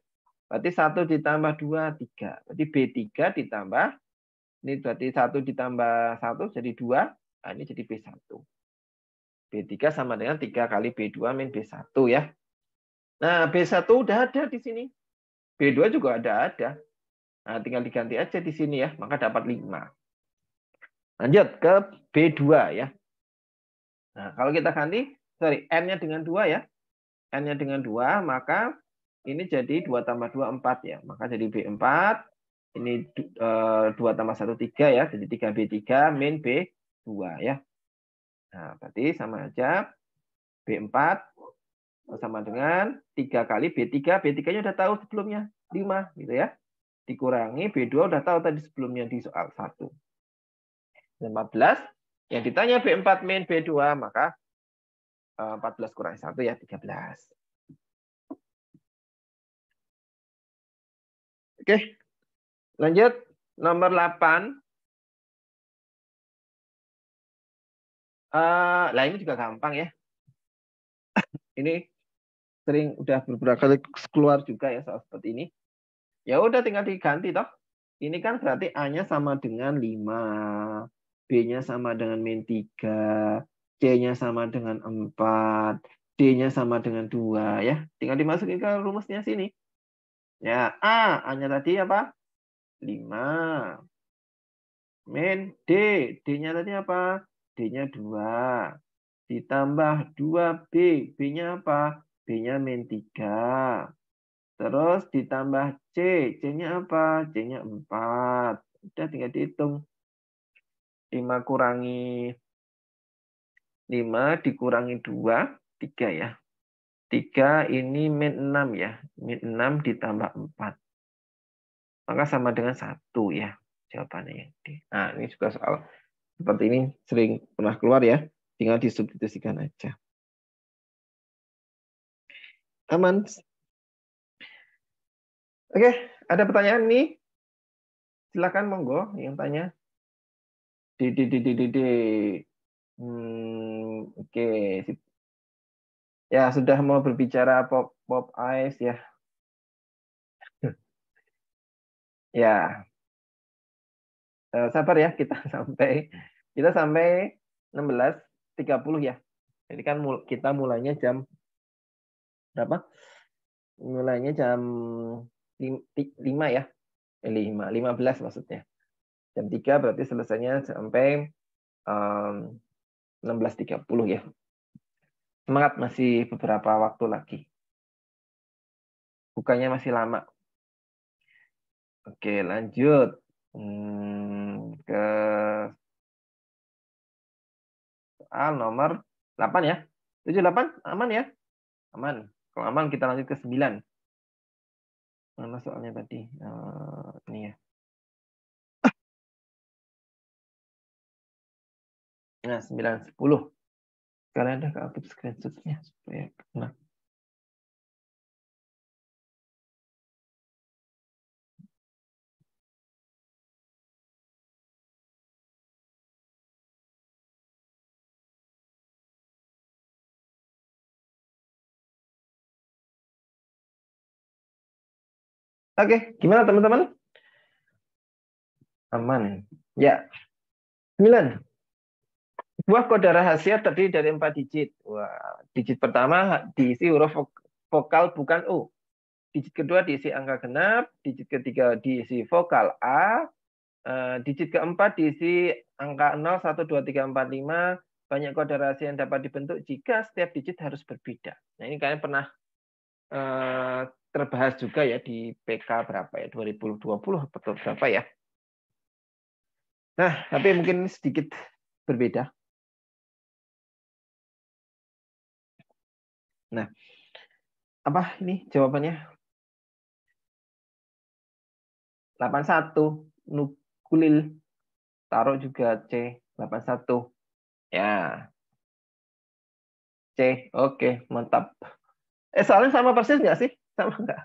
Berarti 1 ditambah 2, 3. Berarti B3 ditambah ini berarti 1 ditambah 1 jadi 2. Nah, ini jadi B1. B3 sama dengan 3 kali B2 min B1 ya. Nah, B1 udah ada di sini. B2 juga ada ada. Nah, tinggal diganti aja di sini ya, maka dapat 5. Lanjut ke B2 ya. Nah, kalau kita ganti, sorry, N-nya dengan 2 ya. N-nya dengan 2, maka ini jadi 2 tambah 2, 4 ya. Maka jadi B4 ini eh, dua tambah satu tiga ya, jadi tiga b tiga min b dua ya. Nah berarti sama aja b empat sama dengan tiga kali b tiga, b tiganya udah tahu sebelumnya lima gitu ya. Dikurangi b dua udah tahu tadi sebelumnya di soal satu. 15 yang ditanya B4 min B2 maka 14 eh, kurang satu ya 13.
Oke. Lanjut, nomor 8. Uh, eh, lah ini juga
gampang ya. ini sering udah beberapa kali keluar juga ya soal seperti ini. Ya udah tinggal diganti toh. Ini kan berarti A-nya sama dengan 5. B-nya sama dengan min 3. C-nya sama dengan 4. D-nya sama dengan 2 ya. Tinggal dimasukin ke rumusnya sini. Ya, A, A-nya tadi apa? 5. Min D. D-nya tadi apa? D-nya 2. Ditambah 2B. B-nya apa? B-nya min 3. Terus ditambah C. C-nya apa? C-nya 4. Udah tinggal dihitung. 5 kurangi 5 dikurangi 2, 3 ya. 3 ini min 6 ya. Min 6 ditambah 4 maka sama dengan satu ya jawabannya yang D. Nah ini juga soal seperti ini sering pernah keluar ya, tinggal disubstitusikan
aja. Aman.
Oke, ada pertanyaan nih? Silakan monggo yang tanya. D D D D D. D. Hmm, oke. Ya sudah mau berbicara pop pop ice ya. Ya, eh, sabar ya kita <laughs> sampai kita sampai 16.30 ya. Jadi kan kita mulainya jam berapa? Mulainya jam 5 ya. 5, eh, 15 maksudnya. Jam 3 berarti selesainya sampai um, 16.30 ya. Semangat masih beberapa waktu lagi. Bukannya masih lama. Oke, lanjut hmm, ke soal nomor 8 ya. 7 8 aman ya? Aman. Kalau aman kita lanjut ke 9. Mana soalnya tadi? Uh, ini ya.
Nah, 9 10. Kalian ada ke screenshot-nya supaya kenal. Oke, gimana teman-teman? Aman. Ya. 9. Ya.
Buah kode rahasia terdiri dari empat digit. Wah, digit pertama diisi huruf vokal bukan U. Digit kedua diisi angka genap, digit ketiga diisi vokal A, eh, digit keempat diisi angka 0, 1, 2, 3, 4, 5. Banyak kode rahasia yang dapat dibentuk jika setiap digit harus berbeda. Nah, ini kalian pernah Eh, terbahas juga ya di PK berapa ya 2020 atau berapa ya. Nah, tapi mungkin sedikit berbeda.
Nah, apa ini jawabannya? 81 Nukulil
taruh juga C 81. Ya. C. Oke, mantap. Eh soalnya sama persis nggak sih? Sama nggak?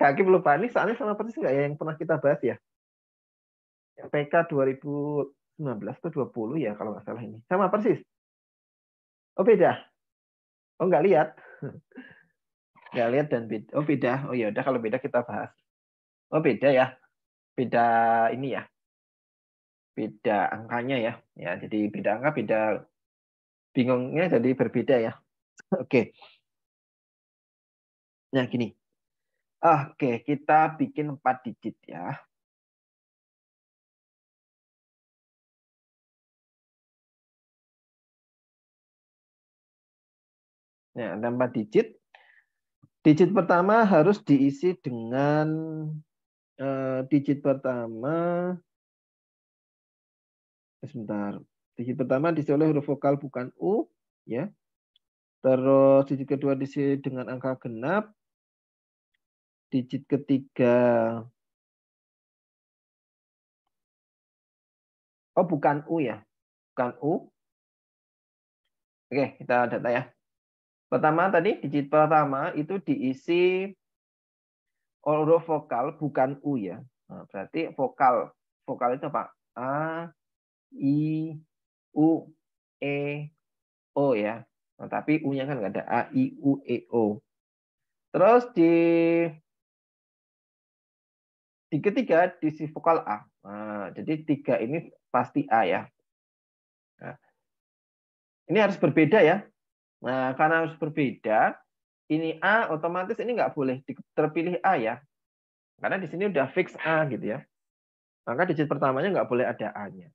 Kaki belum panik. soalnya sama persis nggak ya yang pernah kita bahas ya? PK 2019 atau 20 ya kalau nggak salah ini. Sama persis. Oh beda. Oh nggak lihat. <laughs> Nggak lihat dan beda. Oh beda. Oh ya udah kalau beda kita bahas. Oh beda ya. Beda ini ya. Beda angkanya ya. Ya jadi beda angka beda bingungnya
jadi berbeda ya. <laughs> Oke. Okay. Nah, gini. Oke, kita bikin 4 digit ya.
Ya, ada 4 digit. Digit pertama harus diisi dengan eh, digit pertama eh, sebentar. Digit pertama diisi oleh huruf vokal bukan U, ya. Terus digit kedua diisi dengan angka genap,
digit ketiga.
Oh, bukan U ya. Bukan U. Oke, kita data ya. Pertama tadi, digit pertama itu diisi huruf vokal, bukan U ya. Nah, berarti vokal. Vokal itu apa? A, I, U, E, O ya. Nah, tapi U-nya kan nggak ada. A, I, U, E, O. Terus di di ketiga diisi vokal A. Nah, jadi tiga ini pasti A ya. Nah, ini harus berbeda ya. Nah, karena harus berbeda, ini A otomatis ini nggak boleh terpilih A ya. Karena di sini udah fix A gitu ya. Maka digit pertamanya nggak boleh ada A-nya.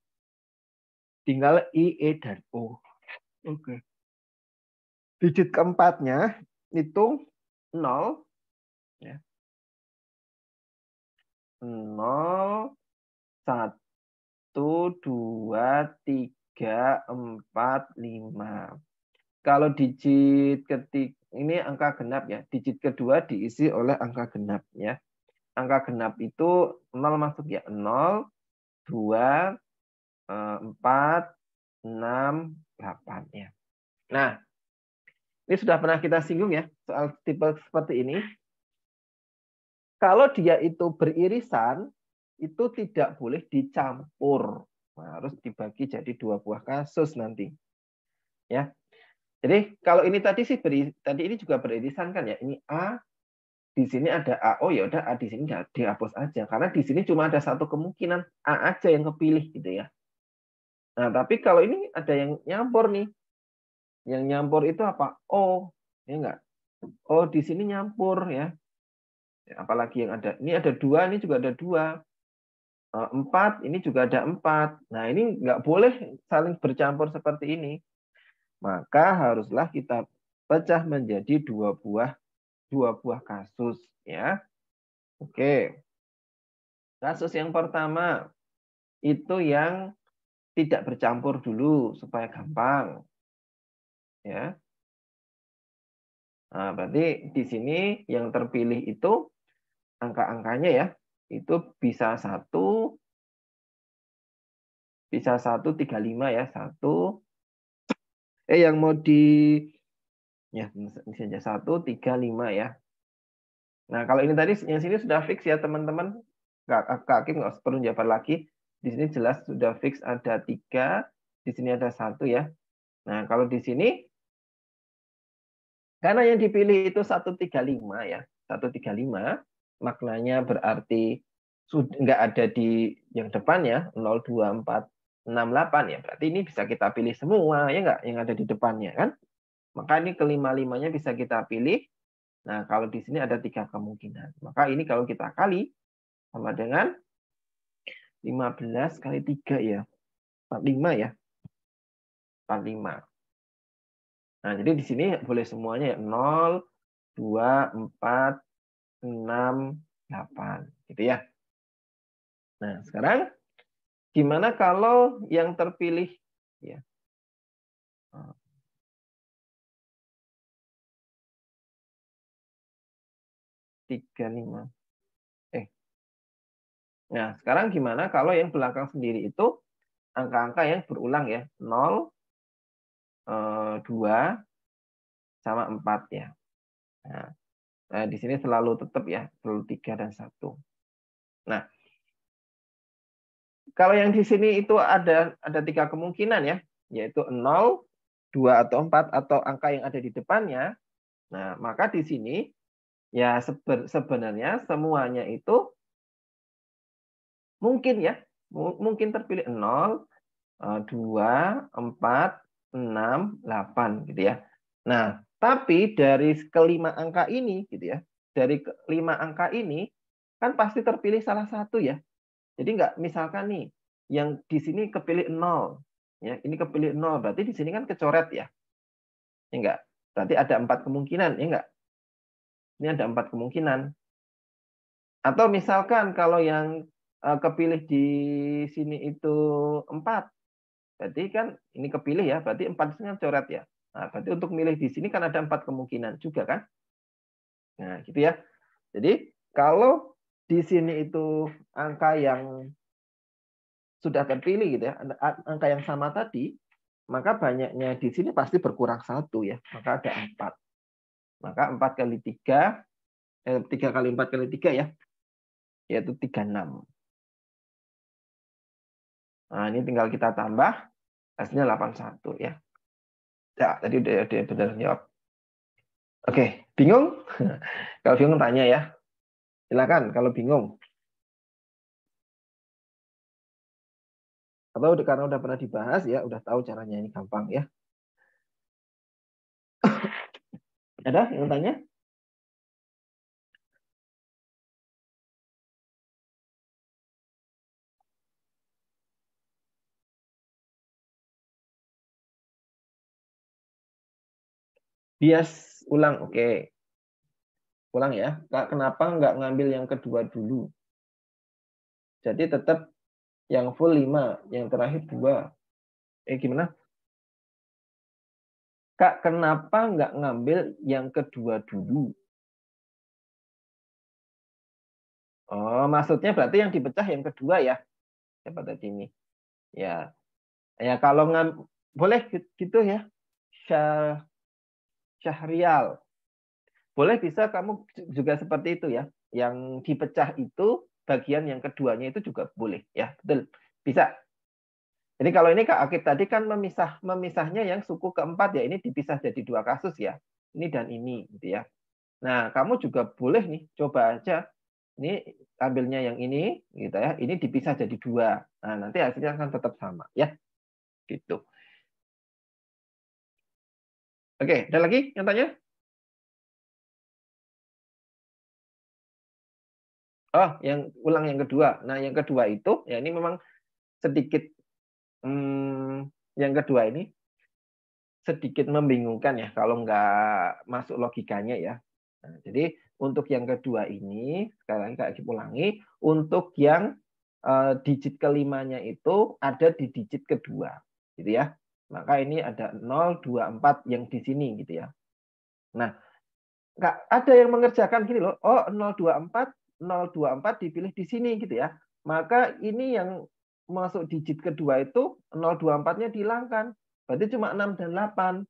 Tinggal I, E, dan O. Oke. Okay. Digit keempatnya
itu 0. Ya. 0, 1, 2,
3, 4, 5. Kalau digit ketik ini angka genap ya, digit kedua diisi oleh angka genap ya. Angka genap itu 0 masuk ya, 0, 2, 4, 6, 8 ya. Nah, ini sudah pernah kita singgung ya soal tipe seperti ini. Kalau dia itu beririsan, itu tidak boleh dicampur. Nah, harus dibagi jadi dua buah kasus nanti. Ya. Jadi kalau ini tadi sih beri, tadi ini juga beririsan kan ya. Ini A di sini ada A. Oh ya udah A di sini nggak dihapus aja karena di sini cuma ada satu kemungkinan A aja yang kepilih gitu ya. Nah, tapi kalau ini ada yang nyampur nih. Yang nyampur itu apa? O, ya enggak? O di sini nyampur ya. Ya, apalagi yang ada ini ada dua ini juga ada dua eh, empat ini juga ada empat nah ini nggak boleh saling bercampur seperti ini maka haruslah kita pecah menjadi dua buah dua buah kasus ya oke kasus yang pertama itu yang tidak bercampur dulu supaya gampang ya nah, berarti di sini yang terpilih itu angka-angkanya ya itu bisa satu bisa satu tiga lima ya satu eh yang mau di ya misalnya satu tiga lima ya nah kalau ini tadi yang sini sudah fix ya teman-teman kak Hakim nggak perlu jawab lagi di sini jelas sudah fix ada tiga di sini ada satu ya nah kalau di sini karena yang dipilih itu satu tiga lima ya satu tiga lima maknanya berarti sudah nggak ada di yang depan ya 02468 ya berarti ini bisa kita pilih semua ya nggak yang ada di depannya kan maka ini kelima limanya bisa kita pilih nah kalau di sini ada tiga kemungkinan maka ini kalau kita kali sama dengan 15 kali 3 ya 45 ya 45 nah jadi di sini boleh semuanya ya 0 2 4 6, 8. Gitu ya. Nah, sekarang
gimana kalau yang terpilih ya. tiga
lima eh nah sekarang gimana kalau yang belakang sendiri itu angka-angka yang berulang ya 0 2 eh, sama 4 ya nah, Nah, di sini selalu tetap ya, selalu tiga dan satu. Nah, kalau yang di sini itu ada ada tiga kemungkinan ya, yaitu nol, dua atau empat atau angka yang ada di depannya. Nah, maka di sini ya sebenarnya semuanya itu mungkin ya, mungkin terpilih nol, eh, dua, empat, enam, delapan, gitu ya. Nah, tapi dari kelima angka ini, gitu ya, dari kelima angka ini kan pasti terpilih salah satu ya. Jadi nggak misalkan nih yang di sini kepilih nol, ya ini kepilih nol berarti di sini kan kecoret ya, ya enggak. Berarti ada empat kemungkinan, ya enggak. Ini ada empat kemungkinan. Atau misalkan kalau yang eh, kepilih di sini itu empat, berarti kan ini kepilih ya, berarti empat sini kan coret ya. Nah, berarti untuk milih di sini kan ada empat kemungkinan juga kan? Nah, gitu ya. Jadi kalau di sini itu angka yang sudah terpilih gitu ya, angka yang sama tadi, maka banyaknya di sini pasti berkurang satu ya, maka ada empat. Maka empat kali tiga, eh, tiga kali
empat kali tiga ya, yaitu tiga enam.
Nah, ini tinggal kita tambah, hasilnya delapan satu ya. Ya, tadi udah yang benar jawab.
Oke, bingung?
<laughs> kalau bingung tanya ya.
Silakan kalau bingung. Atau karena udah pernah dibahas ya, udah tahu caranya ini gampang ya. <coughs> Ada yang tanya?
bias ulang oke okay. ulang ya kak kenapa nggak ngambil yang kedua dulu jadi tetap yang full
5 yang terakhir dua eh gimana kak kenapa nggak ngambil yang kedua dulu
oh maksudnya berarti yang dipecah yang kedua ya siapa tadi ini ya ya kalau ngam boleh gitu ya syahrial. Boleh bisa kamu juga seperti itu ya. Yang dipecah itu bagian yang keduanya itu juga boleh ya. Betul. Bisa. Jadi kalau ini Kak Akib tadi kan memisah memisahnya yang suku keempat ya ini dipisah jadi dua kasus ya. Ini dan ini gitu ya. Nah, kamu juga boleh nih coba aja ini ambilnya yang ini gitu ya. Ini dipisah jadi dua. Nah, nanti hasilnya akan tetap sama ya.
Gitu. Oke, ada lagi yang tanya?
Oh, yang ulang yang kedua. Nah, yang kedua itu, ya ini memang sedikit, hmm, yang kedua ini sedikit membingungkan ya kalau nggak masuk logikanya ya. Nah, jadi untuk yang kedua ini, sekarang saya ulangi, untuk yang uh, digit kelimanya itu ada di digit kedua, gitu ya. Maka ini ada 024 yang di sini gitu ya. Nah, nggak ada yang mengerjakan gini loh. Oh, 024 024 dipilih di sini gitu ya. Maka ini yang masuk digit kedua itu 024-nya dihilangkan. Berarti cuma 6 dan 8.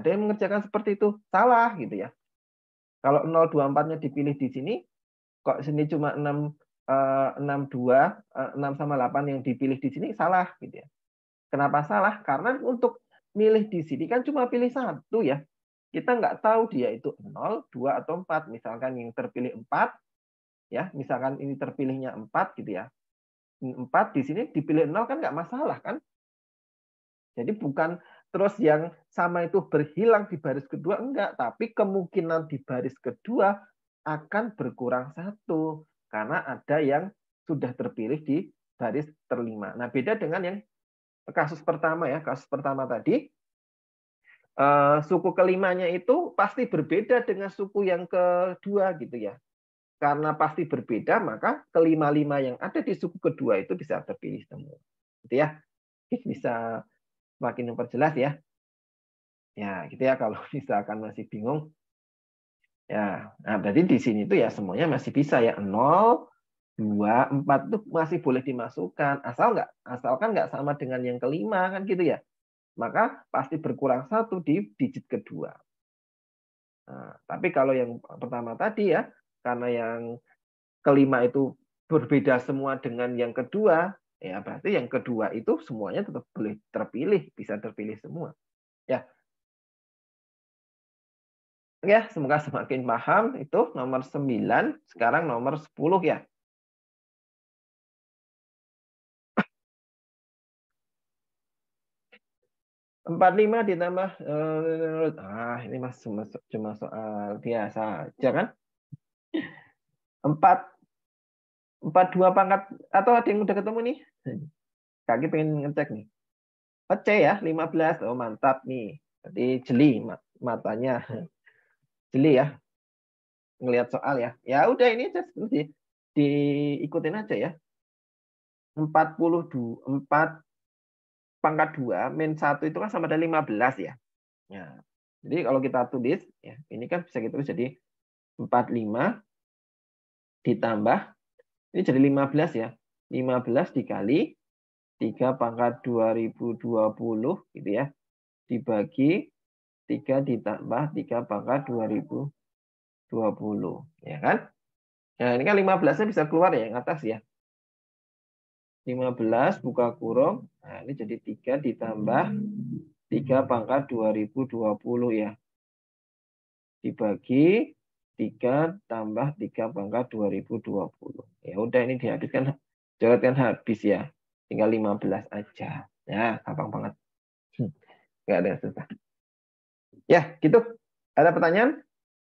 Ada yang mengerjakan seperti itu. Salah gitu ya. Kalau 024-nya dipilih di sini, kok sini cuma 6 62 6 sama 8 yang dipilih di sini salah gitu ya. Kenapa salah? Karena untuk milih di sini kan cuma pilih satu ya. Kita nggak tahu dia itu 0, 2, atau 4. Misalkan yang terpilih 4, ya misalkan ini terpilihnya 4 gitu ya. 4 di sini dipilih 0 kan nggak masalah kan. Jadi bukan terus yang sama itu berhilang di baris kedua, enggak. Tapi kemungkinan di baris kedua akan berkurang satu. Karena ada yang sudah terpilih di baris terlima. Nah beda dengan yang kasus pertama ya, kasus pertama tadi, eh, suku kelimanya itu pasti berbeda dengan suku yang kedua gitu ya. Karena pasti berbeda, maka kelima-lima yang ada di suku kedua itu bisa terpilih semua. Gitu ya. Bisa makin memperjelas ya. Ya, gitu ya kalau <laughs> misalkan masih bingung. Ya, nah berarti di sini itu ya semuanya masih bisa ya nol dua, empat itu masih boleh dimasukkan asal nggak asalkan nggak sama dengan yang kelima kan gitu ya. Maka pasti berkurang satu di digit kedua. Nah, tapi kalau yang pertama tadi ya, karena yang kelima itu berbeda semua dengan yang kedua, ya berarti yang kedua itu semuanya tetap boleh terpilih, bisa terpilih semua. Ya, ya semoga semakin paham itu nomor 9 sekarang
nomor 10 ya
45 ditambah uh, ah ini mas cuma, cuma soal biasa aja kan? 4 42 pangkat atau ada yang udah ketemu nih? Kaki pengen ngecek nih. oke ya ya, 15. Oh, mantap nih. Tadi jeli matanya. Jeli ya. Ngelihat soal ya. Ya udah ini aja di, diikutin aja ya. 42 4 pangkat 2 min 1 itu kan sama dengan 15 ya. ya. jadi kalau kita tulis, ya, ini kan bisa kita tulis jadi 45 ditambah, ini jadi 15 ya. 15 dikali 3 pangkat 2020 gitu ya. Dibagi 3 ditambah 3 pangkat 2020. Ya kan? Nah, ini kan 15-nya bisa keluar ya yang atas ya. 15 buka kurung. Nah, ini jadi 3 ditambah 3 pangkat 2020 ya. Dibagi 3 tambah 3 pangkat 2020. Ya udah ini dihabiskan coretkan habis ya. Tinggal 15 aja. Ya, gampang banget. Enggak hmm, ada yang susah. Ya,
gitu. Ada pertanyaan?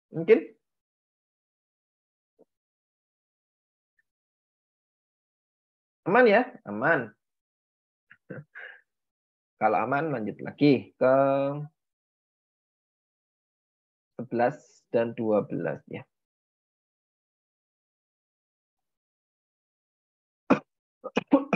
Mungkin? Aman ya? Aman. <laughs> Kalau aman lanjut lagi ke 11 dan 12 ya. Oke.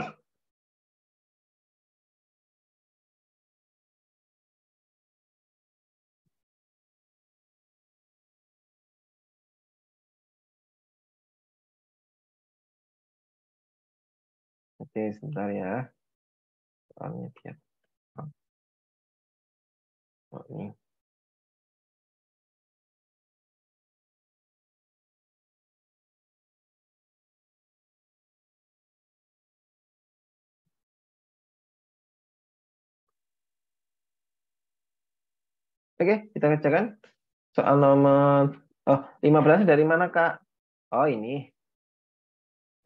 Oke, sebentar ya. Soalnya tiap. Oh, ini. Oke,
kita kerjakan. Soal nomor oh, 15 dari mana, Kak? Oh, ini.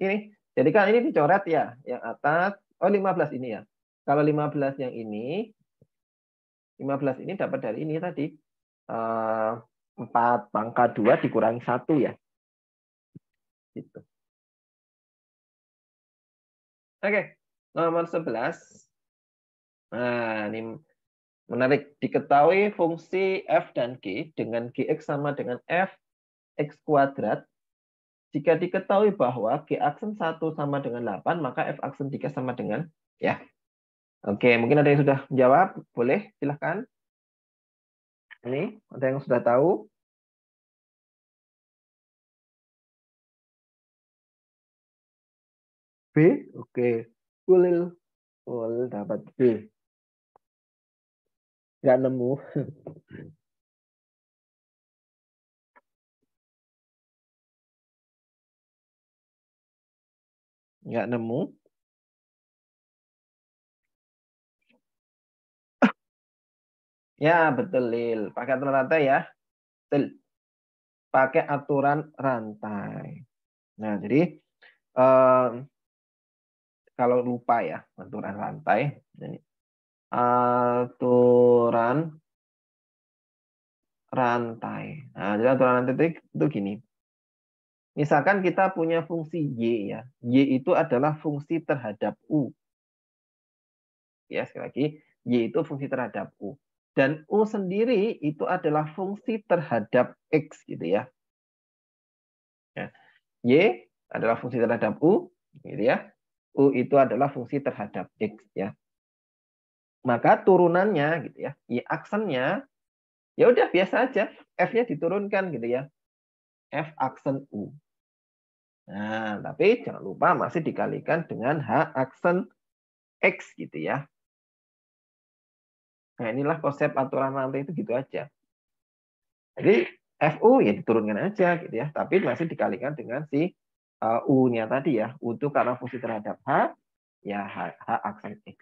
Ini, jadi kan ini dicoret ya, yang atas. Oh, 15 ini ya. Kalau 15 yang ini, 15 ini dapat dari ini tadi. 4 eh, pangkat 2 dikurangi 1 ya. Gitu.
Oke, nomor 11.
Nah, ini menarik. Diketahui fungsi f dan g dengan gx sama dengan f x kuadrat jika diketahui bahwa G aksen 1 sama dengan 8, maka F aksen 3 sama dengan ya. Oke, mungkin ada yang sudah menjawab. Boleh, silahkan.
Ini, ada yang sudah tahu? B, oke. Kulil, kulil dapat B. Nggak nemu. <laughs> Nggak nemu. <coughs> Ya, betul, Lil.
Pakai aturan rantai ya. Betul. Pakai aturan rantai. Nah, jadi eh, kalau lupa ya, aturan rantai. Jadi, aturan rantai. Nah, jadi aturan rantai itu, itu gini. Misalkan kita punya fungsi Y ya. Y itu adalah fungsi terhadap U. Ya, sekali lagi, Y itu fungsi terhadap U. Dan U sendiri itu adalah fungsi terhadap X gitu ya. ya. Y adalah fungsi terhadap U gitu ya. U itu adalah fungsi terhadap X ya. Maka turunannya gitu ya, Y aksennya ya udah biasa aja, F-nya diturunkan gitu ya. F aksen U. Nah, tapi jangan lupa masih dikalikan dengan H aksen X gitu ya. Nah, inilah konsep aturan rantai itu gitu aja. Jadi FU ya diturunkan aja gitu ya, tapi masih dikalikan dengan si eh, U-nya tadi ya. untuk itu karena fungsi terhadap H, ya H, H aksen X.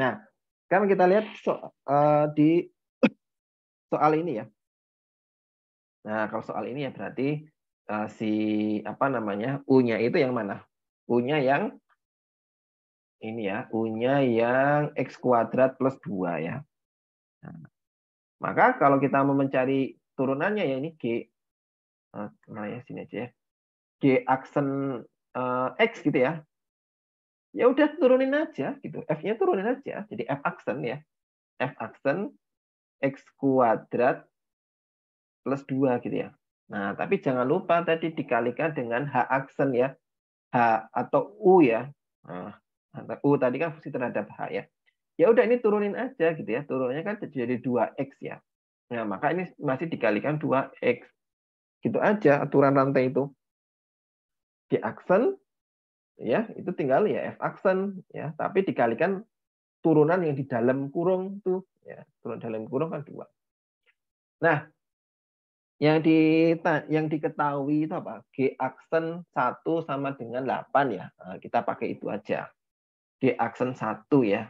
Nah, sekarang kita lihat so, uh, di soal ini ya. Nah, kalau soal ini ya berarti uh, si apa namanya U-nya itu yang mana? U-nya yang ini ya, U-nya yang X kuadrat plus 2 ya. Nah, maka kalau kita mau mencari turunannya ya ini G, uh, ya sini aja ya. G aksen uh, X gitu ya. Ya udah turunin aja gitu. F-nya turunin aja. Jadi F aksen ya. F aksen X kuadrat plus 2 gitu ya. Nah, tapi jangan lupa tadi dikalikan dengan H aksen ya. H atau U ya. Nah, U tadi kan fungsi terhadap H ya. Ya udah ini turunin aja gitu ya. Turunnya kan jadi 2X ya. Nah, maka ini masih dikalikan 2X. Gitu aja aturan rantai itu. Di aksen ya, itu tinggal ya F aksen ya, tapi dikalikan turunan yang di dalam kurung tuh ya. Turun dalam kurung kan 2. Nah, yang di yang diketahui itu apa? G aksen 1 sama dengan 8 ya. Nah, kita pakai itu aja. G aksen 1 ya.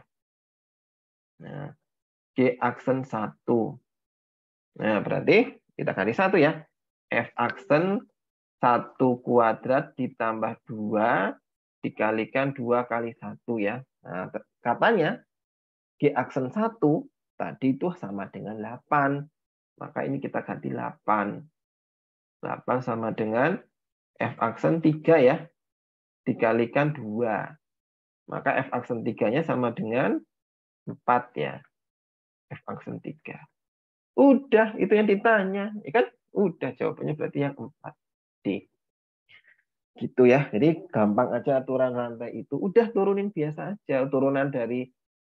Nah, G aksen 1. Nah, berarti kita kali satu ya. F aksen 1 kuadrat ditambah 2 dikalikan 2 kali 1 ya. Nah, katanya G aksen 1 tadi itu sama dengan 8. Maka ini kita ganti 8. 8 sama dengan F aksen 3 ya. Dikalikan 2. Maka F aksen 3-nya sama dengan 4 ya. F aksen 3. Udah, itu yang ditanya. Ya kan? Udah, jawabannya berarti yang 4. D. Gitu ya. Jadi gampang aja aturan rantai itu. Udah turunin biasa aja. Turunan dari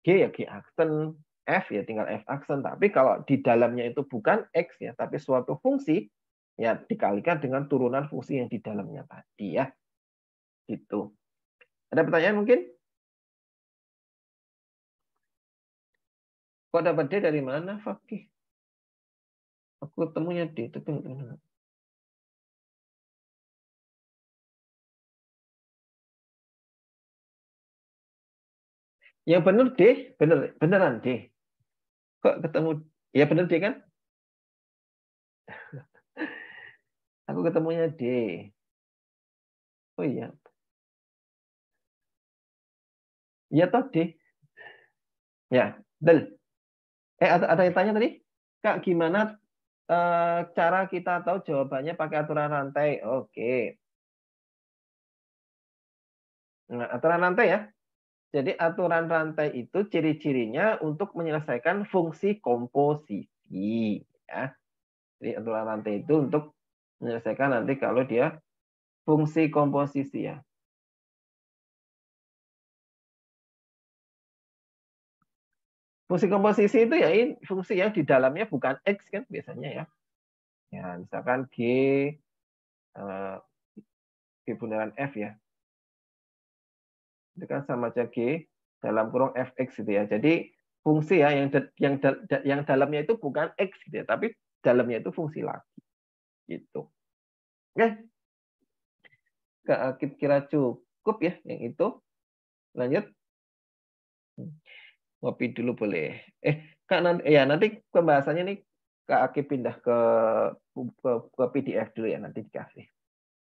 G ya G aksen f ya tinggal f aksen. Tapi kalau di dalamnya itu bukan x ya, tapi suatu fungsi ya dikalikan dengan turunan fungsi yang di dalamnya tadi ya. Gitu. Ada pertanyaan mungkin?
Kok dapat D dari mana, Fakih? Aku temunya D, tapi
Yang benar D, benar, beneran D kok ketemu ya bener dia kan <laughs> aku ketemunya D
oh iya ya toh
D ya del eh ada, ada yang tanya tadi kak gimana eh, cara kita tahu jawabannya pakai aturan rantai oke nah, aturan rantai ya jadi aturan rantai itu ciri-cirinya untuk menyelesaikan fungsi komposisi. Ya. Jadi aturan rantai itu untuk menyelesaikan nanti kalau dia
fungsi komposisi ya.
Fungsi komposisi itu ya fungsi yang di dalamnya bukan X kan biasanya ya. Ya misalkan G, eh, G bundaran F ya itu kan sama aja G dalam kurung fx gitu ya. Jadi fungsi ya yang yang yang dalamnya itu bukan x gitu ya, tapi dalamnya itu fungsi lagi. Gitu. Oke. Eh, kira cukup ya yang itu. Lanjut. Hmm. Ngopi dulu boleh. Eh, Kak nanti ya nanti pembahasannya nih Kak Aki pindah ke, ke ke PDF dulu ya nanti dikasih.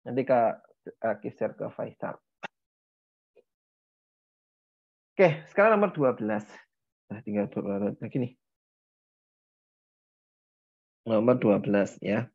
Nanti Kak Aki share ke Faisal.
Oke, sekarang nomor 12. Nah, tinggal berlarut lagi nih. Nomor 12 ya.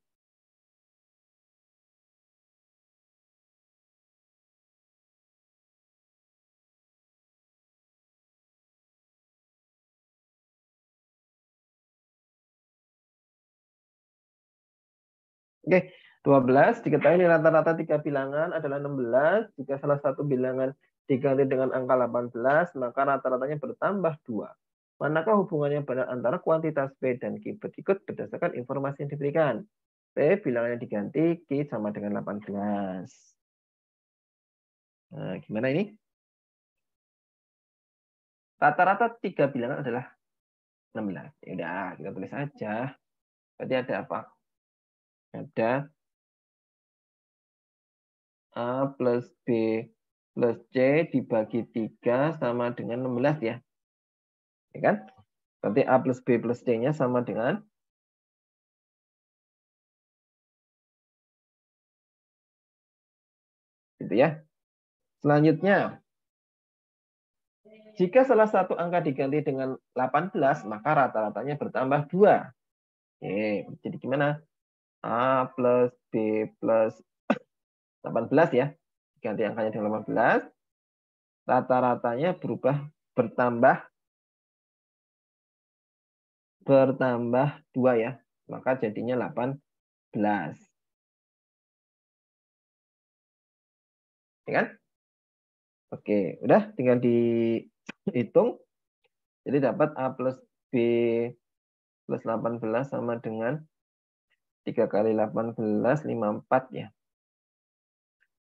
Oke, 12 diketahui rata-rata tiga bilangan adalah 16. Jika salah satu bilangan diganti dengan angka 18, maka rata-ratanya bertambah 2. Manakah hubungannya benar antara kuantitas P dan Q berikut berdasarkan informasi yang diberikan? P bilangannya diganti, Q sama dengan 18.
Nah, gimana ini? Rata-rata tiga bilangan adalah 16. Ya udah, kita tulis aja. Berarti ada apa? Ada
A plus B plus C dibagi 3 sama dengan 16 ya. Ya kan? Berarti A plus B plus C-nya sama dengan gitu ya. Selanjutnya, jika salah satu angka diganti dengan 18, maka rata-ratanya bertambah 2. Oke, jadi gimana? A plus B plus 18 ya ganti angkanya dengan 18, rata-ratanya berubah
bertambah bertambah 2 ya. Maka jadinya 18.
Ya kan? Oke, udah tinggal dihitung. Jadi dapat A plus B plus 18 sama dengan 3 kali 18, 54 ya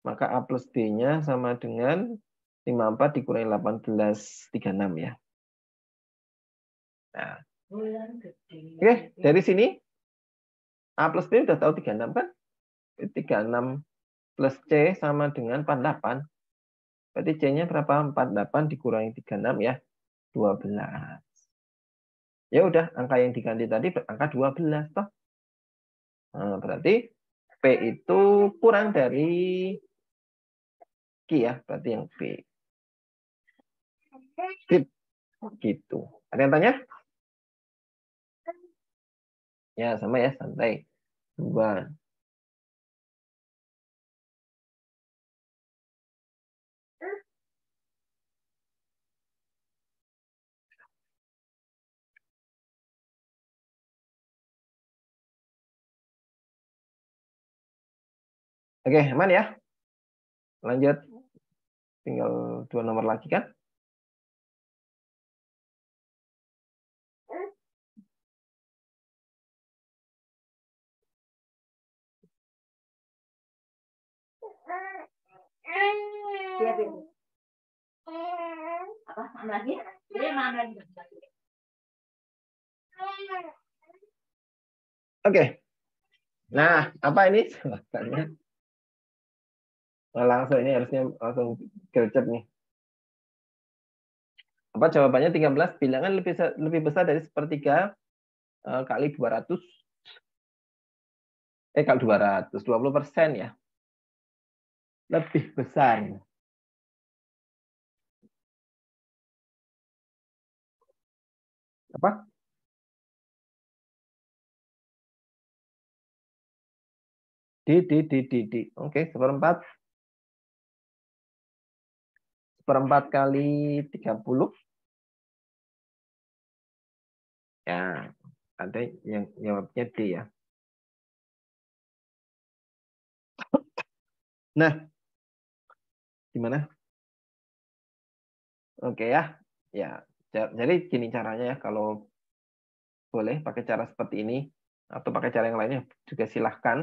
maka A plus B-nya sama dengan 54 dikurangi 1836 ya. Nah. Oke, dari sini A plus B sudah tahu 36 kan? 36 plus C sama dengan 48. Berarti C-nya berapa? 48 dikurangi 36 ya. 12. Ya udah, angka yang diganti tadi angka 12 toh. Nah, berarti P itu kurang dari
Q ya, berarti yang B. Sip. Gitu. Ada yang tanya? Ya, sama ya, santai. Dua. Oke, aman ya? Lanjut tinggal dua nomor lagi kan Iya, Apa? Mana lagi? Dia mana lagi? Oke. Okay. Nah, apa ini? Sebenarnya <laughs>
langsung ini harusnya langsung gercep nih. Apa jawabannya 13 bilangan lebih lebih besar dari sepertiga kali 200 eh kali 200 20 eh, persen ya
lebih besar apa di di di di di Oke, okay, seperempat seperempat kali tiga puluh Ya, ada yang jawabnya D ya. Nah, gimana? Oke ya.
Ya, jadi gini caranya ya kalau boleh pakai cara seperti ini atau pakai cara yang lainnya juga silahkan.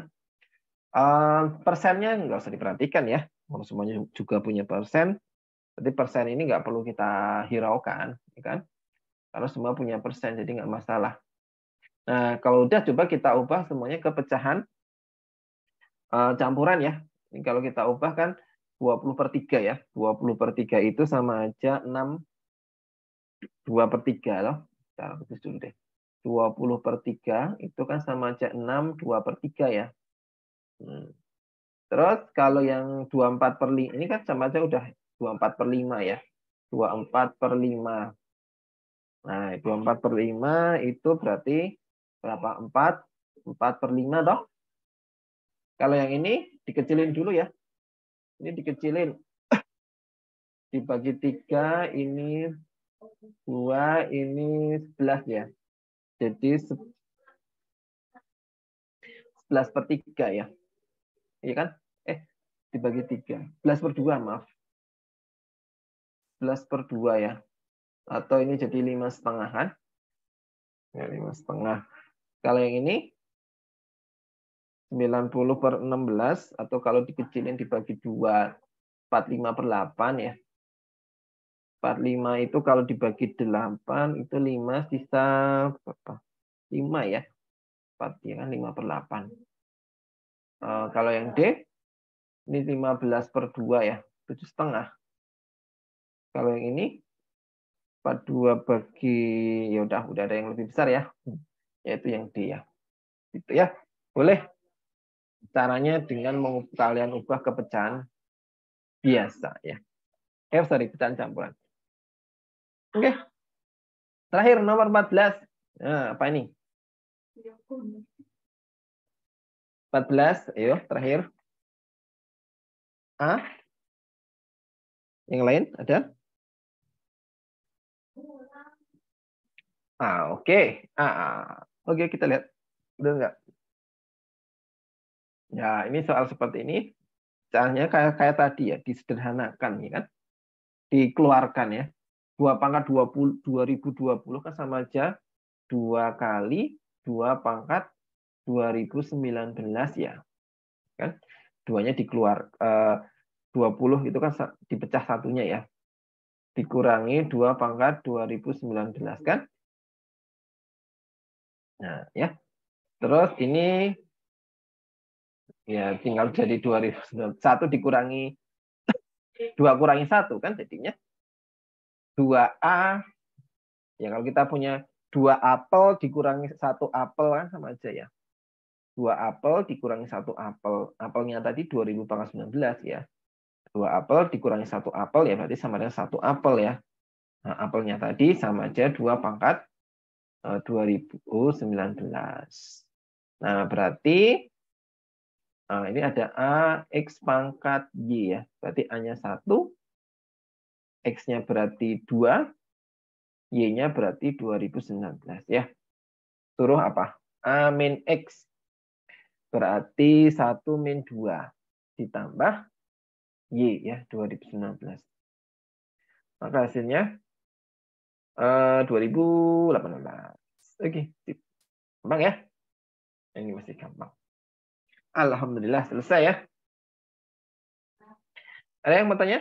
Uh, persennya nggak usah diperhatikan ya. Kalau semuanya juga punya persen, Berarti persen ini nggak perlu kita hiraukan, ya kan? Kalau semua punya persen, jadi nggak masalah. Nah, kalau udah coba kita ubah semuanya ke pecahan eh, campuran ya. Ini kalau kita ubah kan 20 per 3 ya. 20 per 3 itu sama aja 6 2 per 3 loh. Kita tulis sudah. deh. 20 per 3 itu kan sama aja 6 2 per 3 ya. Hmm. Terus kalau yang 24 per 5 ini kan sama aja udah 24 per 5 ya. 24 per 5. Nah, 24 per 5 itu berarti berapa? 4. 4 per 5 dong Kalau yang ini dikecilin dulu ya. Ini dikecilin. Dibagi tiga ini dua ini 11 ya. Jadi
11 per 3 ya. Iya kan? Eh, dibagi
3. 11 per 2, maaf. 11 per 2 ya. Atau ini jadi 5 setengah kan? Ya, 5 setengah. Kalau yang ini 90 per 16 atau kalau dikecilin dibagi 2 45 per 8 ya. 45 itu kalau dibagi 8 itu 5 sisa berapa? 5 ya. 4 ya kan 5 per 8.
Uh, eh, kalau yang D
ini 15 per 2 ya, 7 setengah. Kalau yang ini 42 bagi ya udah udah ada yang lebih besar ya. Hmm. Yaitu yang D ya. Gitu ya. Boleh. Caranya dengan kalian ubah ke pecahan
biasa ya.
Eh sorry, pecahan campuran.
Oke. Okay. Terakhir nomor 14. Nah, apa ini? 14, ayo terakhir. A. Ah? Yang lain ada? Ah, oke. Okay. Ah, ah, oke okay, kita lihat.
Udah enggak? Ya, ini soal seperti ini. Soalnya kayak kayak tadi ya, disederhanakan ya kan. Dikeluarkan ya. 2 pangkat 20 2020 kan sama aja 2 kali 2 pangkat 2019 ya. Kan? Duanya dikeluar eh, 20 itu kan dipecah satunya ya. Dikurangi 2 pangkat 2019 kan? Nah, ya. Terus ini ya tinggal jadi 2001 <laughs> dikurangi 2 kurangi 1 kan jadinya 2A ya kalau kita punya 2 apel dikurangi 1 apel kan sama aja ya. 2 apel dikurangi 1 apel. Apelnya tadi 2019 ya. 2 apel dikurangi 1 apel ya berarti sama dengan 1 apel ya. Nah, apelnya tadi sama aja 2 pangkat 2019. Eh, nah, berarti eh, ini ada A, X pangkat Y ya. Berarti A-nya 1, X-nya berarti 2, Y-nya berarti 2019 ya. Suruh apa? A min X. Berarti 1 min 2 ditambah Y ya 2019. Maka hasilnya
2018. Eh, Oke, okay. gampang ya. Ini masih gampang. Alhamdulillah selesai ya. Ada yang mau tanya?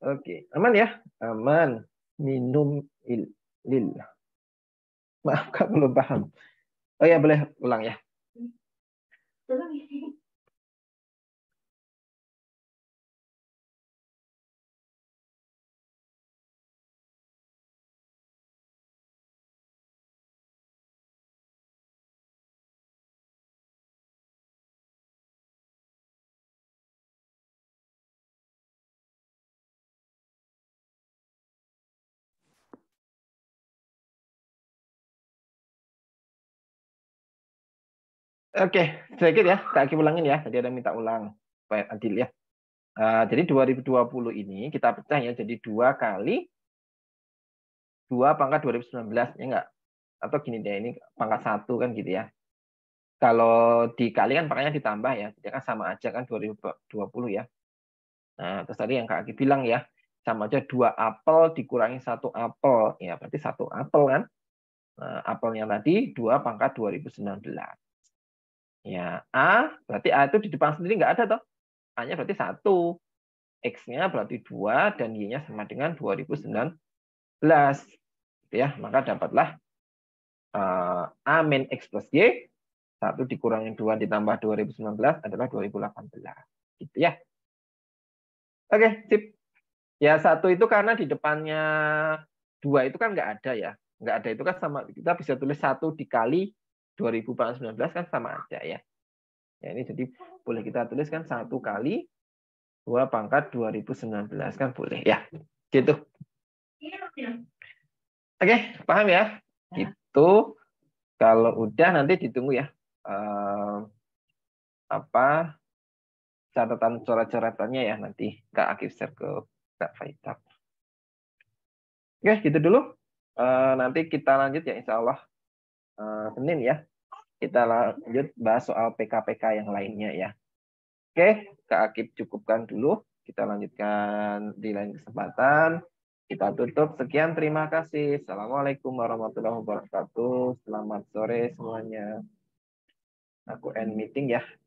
Oke,
aman ya? Aman. Minum il lil. Maaf, <laughs> Kak, belum paham. Oh ya, boleh ulang ya. ya. Oke, okay, sedikit ya, tak ulangin ya. Tadi ada minta ulang, Pak Adil ya. Uh, jadi 2020 ini kita pecah ya jadi dua kali dua pangkat 2019 ya enggak atau gini deh ini pangkat satu kan gitu ya kalau dikali kan pakainya ditambah ya jadi kan sama aja kan 2020 ya nah terus tadi yang kak Aki bilang ya sama aja dua apel dikurangi satu apel ya berarti satu apel kan nah, apelnya tadi dua pangkat 2019 Ya, A, berarti A itu di depan sendiri nggak ada toh. A-nya berarti 1. X-nya berarti 2 dan Y-nya sama dengan 2019. Gitu ya, maka dapatlah eh, A min X plus Y, 1 dikurangin 2 ditambah 2019 adalah 2018. Gitu ya. Oke, sip. Ya, satu itu karena di depannya dua itu kan nggak ada ya. Nggak ada itu kan sama, kita bisa tulis satu dikali 2019 kan sama aja ya. Ya ini jadi boleh kita tuliskan kan satu kali dua pangkat 2019 kan boleh ya. Gitu. Oke, paham ya? gitu kalau udah nanti ditunggu ya. Eh, apa catatan coret-coretannya ya nanti Kak Akif share ke Kak Faitab. Oke, gitu dulu. uh, nanti kita lanjut ya insya Allah uh, Senin ya. Kita lanjut bahas soal PKPK yang lainnya ya. Oke, Kak Akib cukupkan dulu. Kita lanjutkan di lain kesempatan. Kita tutup. Sekian, terima kasih. Assalamualaikum warahmatullahi wabarakatuh. Selamat sore semuanya. Aku end meeting ya.